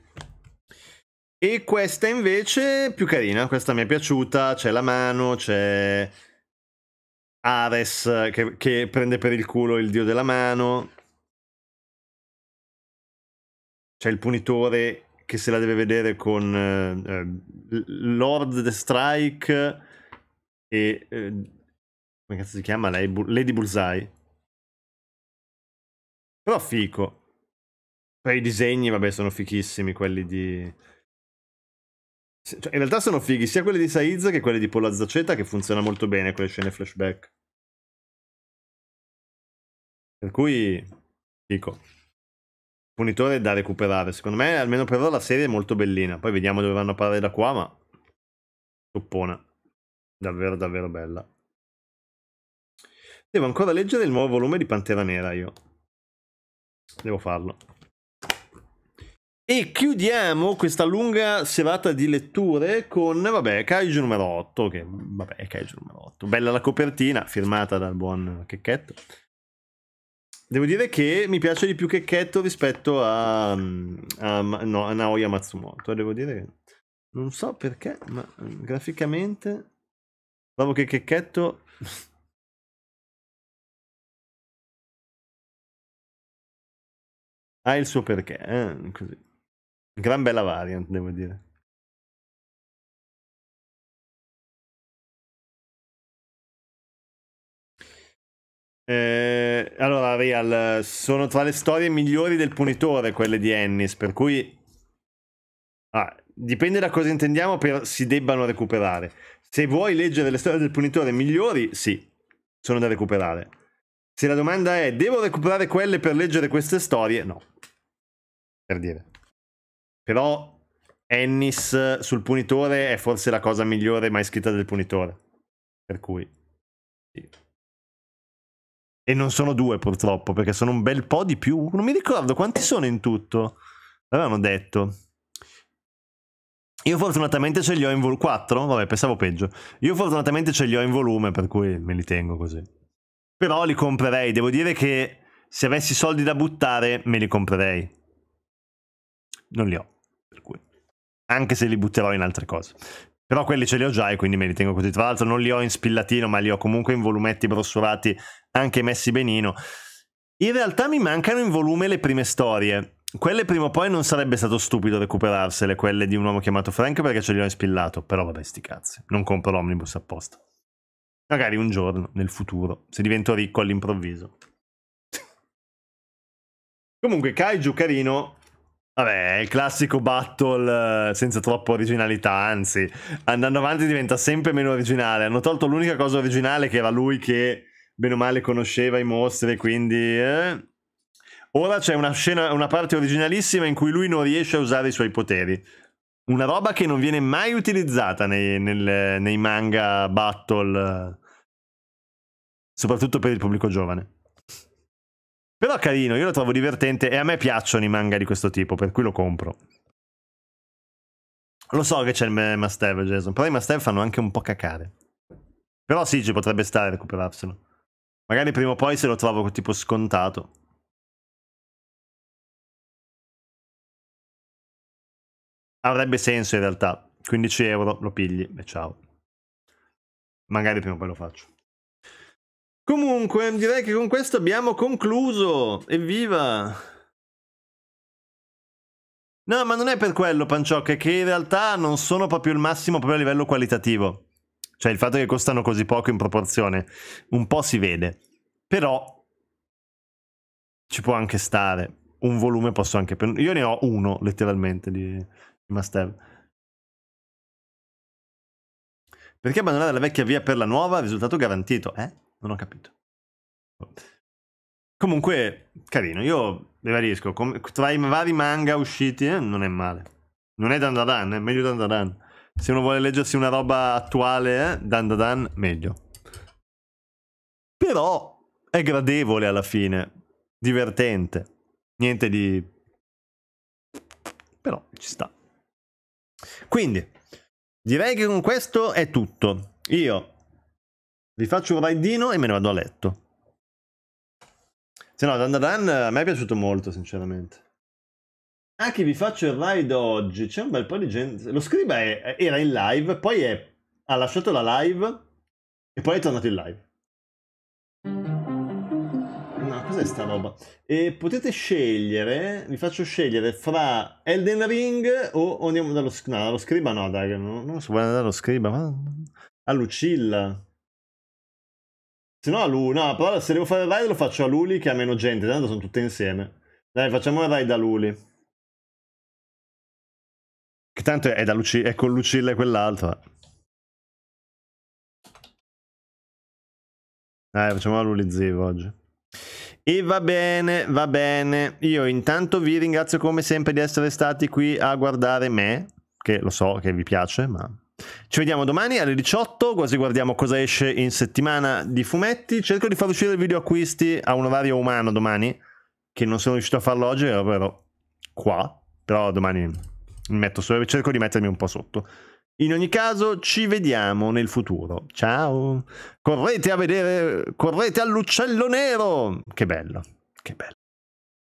Speaker 2: E questa invece più carina, questa mi è piaciuta, c'è la mano, c'è Ares che, che prende per il culo il dio della mano, c'è il punitore che se la deve vedere con eh, Lord the Strike e... Eh, come cazzo si chiama lei? Bu- Lady Bullseye. Però fico. Poi i disegni, vabbè, sono fichissimi quelli di... Cioè, in realtà sono fighi sia quelli di Saiz che quelli di Polazzaceta che funziona molto bene con le scene flashback. Per cui, dico, punitore da recuperare. Secondo me, almeno per ora, la serie è molto bellina. Poi vediamo dove vanno a parlare da qua, ma... Toppona. Davvero, davvero bella. Devo ancora leggere il nuovo volume di Pantera Nera, io. Devo farlo. E chiudiamo questa lunga serata di letture con, vabbè, Kaiju numero 8, che, vabbè, Kaiju numero 8. Bella la copertina, firmata dal buon Checchetto. Devo dire che mi piace di più Checchetto rispetto a, mm, a, no, a Naoya Matsumoto. Devo dire che non so perché, ma
Speaker 1: graficamente... Trovo che Checchetto... ha il suo perché, eh? così. Gran bella variant, devo dire. Eh, allora, Real, sono tra le storie migliori del punitore quelle
Speaker 2: di Ennis, per cui... Ah, dipende da cosa intendiamo per si debbano recuperare. Se vuoi leggere le storie del punitore migliori, sì, sono da recuperare. Se la domanda è, devo recuperare quelle per leggere queste storie? No. Per dire. Però Ennis sul punitore è forse la cosa migliore mai scritta del punitore. Per cui... Sì. E non sono due purtroppo, perché sono un bel po' di più. Non mi ricordo quanti sono in tutto. L'avevano detto. Io fortunatamente ce li ho in volume 4, vabbè pensavo peggio. Io fortunatamente ce li ho in volume per cui me li tengo così. Però li comprerei, devo dire che se avessi soldi da buttare me li comprerei. Non li ho anche se li butterò in altre cose. Però quelli ce li ho già e quindi me li tengo così. Tra l'altro non li ho in spillatino, ma li ho comunque in volumetti brossurati, anche messi benino. In realtà mi mancano in volume le prime storie. Quelle prima o poi non sarebbe stato stupido recuperarsele, quelle di un uomo chiamato Frank, perché ce li ho in spillato. Però vabbè, sti cazzi. Non compro l'omnibus apposta. Magari un giorno, nel futuro, se divento ricco all'improvviso. Comunque, Kaiju carino, Vabbè, è il classico battle eh, senza troppa originalità, anzi, andando avanti diventa sempre meno originale. Hanno tolto l'unica cosa originale che era lui che bene o male conosceva i mostri, quindi... Eh. Ora c'è una, scena, una parte originalissima in cui lui non riesce a usare i suoi poteri. Una roba che non viene mai utilizzata nei, nel, nei manga battle, eh, soprattutto per il pubblico giovane. Però carino, io lo trovo divertente e a me piacciono i manga di questo tipo, per cui lo compro. Lo so che c'è il must Jason, però i must fanno anche un po' cacare. Però sì, ci potrebbe stare a recuperarselo. Magari
Speaker 1: prima o poi se lo trovo tipo scontato. Avrebbe senso in realtà. 15 euro, lo pigli
Speaker 2: e ciao. Magari prima o poi lo faccio.
Speaker 1: Comunque,
Speaker 2: direi che con questo abbiamo concluso. Evviva! No, ma non è per quello, Panciocche, che in realtà non sono proprio il massimo proprio a livello qualitativo. Cioè, il fatto che costano così poco in proporzione, un po' si vede. Però, ci può anche stare. Un volume posso anche... Io ne ho uno, letteralmente, di, di Master. Perché abbandonare la vecchia via per la nuova? Risultato garantito, eh? Non ho capito. Comunque, carino, io preferisco com- tra i vari manga usciti, eh, non è male. Non è Dandadan, è meglio Dandadan. Se uno vuole leggersi una roba attuale, eh, Dandadan, meglio. Però è gradevole alla fine, divertente, niente di... però ci sta. Quindi, direi che con questo è tutto. Io vi faccio un raidino e me ne vado a letto. Se no, Dandadan eh, a me è piaciuto molto, sinceramente. Anche vi faccio il raid oggi. C'è un bel po' di gente. Lo scriba è, era in live, poi è, ha lasciato la live e poi è tornato in live.
Speaker 1: No,
Speaker 2: cos'è sta roba? E potete scegliere, vi faccio scegliere fra Elden Ring o andiamo dallo, no, dallo scriba. No, dai, non, non so, guarda dallo scriba. Ma... A Lucilla. Se no a lui, no, però se devo fare il raid lo faccio a Luli che ha meno gente, tanto sono tutte insieme. Dai, facciamo il raid a Luli.
Speaker 1: Che tanto è, Luci... è con Lucilla e quell'altra. Eh. Dai, facciamo a Luli
Speaker 2: Zivo oggi. E va bene, va bene. Io intanto vi ringrazio come sempre di essere stati qui a guardare me, che lo so che vi piace, ma ci vediamo domani alle 18, quasi guardiamo cosa esce in settimana di fumetti. Cerco di far uscire il video acquisti a un orario umano domani, che non sono riuscito a farlo oggi, ovvero eh, qua, però domani mi metto su, cerco di mettermi un po' sotto. In ogni caso, ci vediamo nel futuro. Ciao! Correte a vedere, correte all'uccello nero! Che bello, che bello.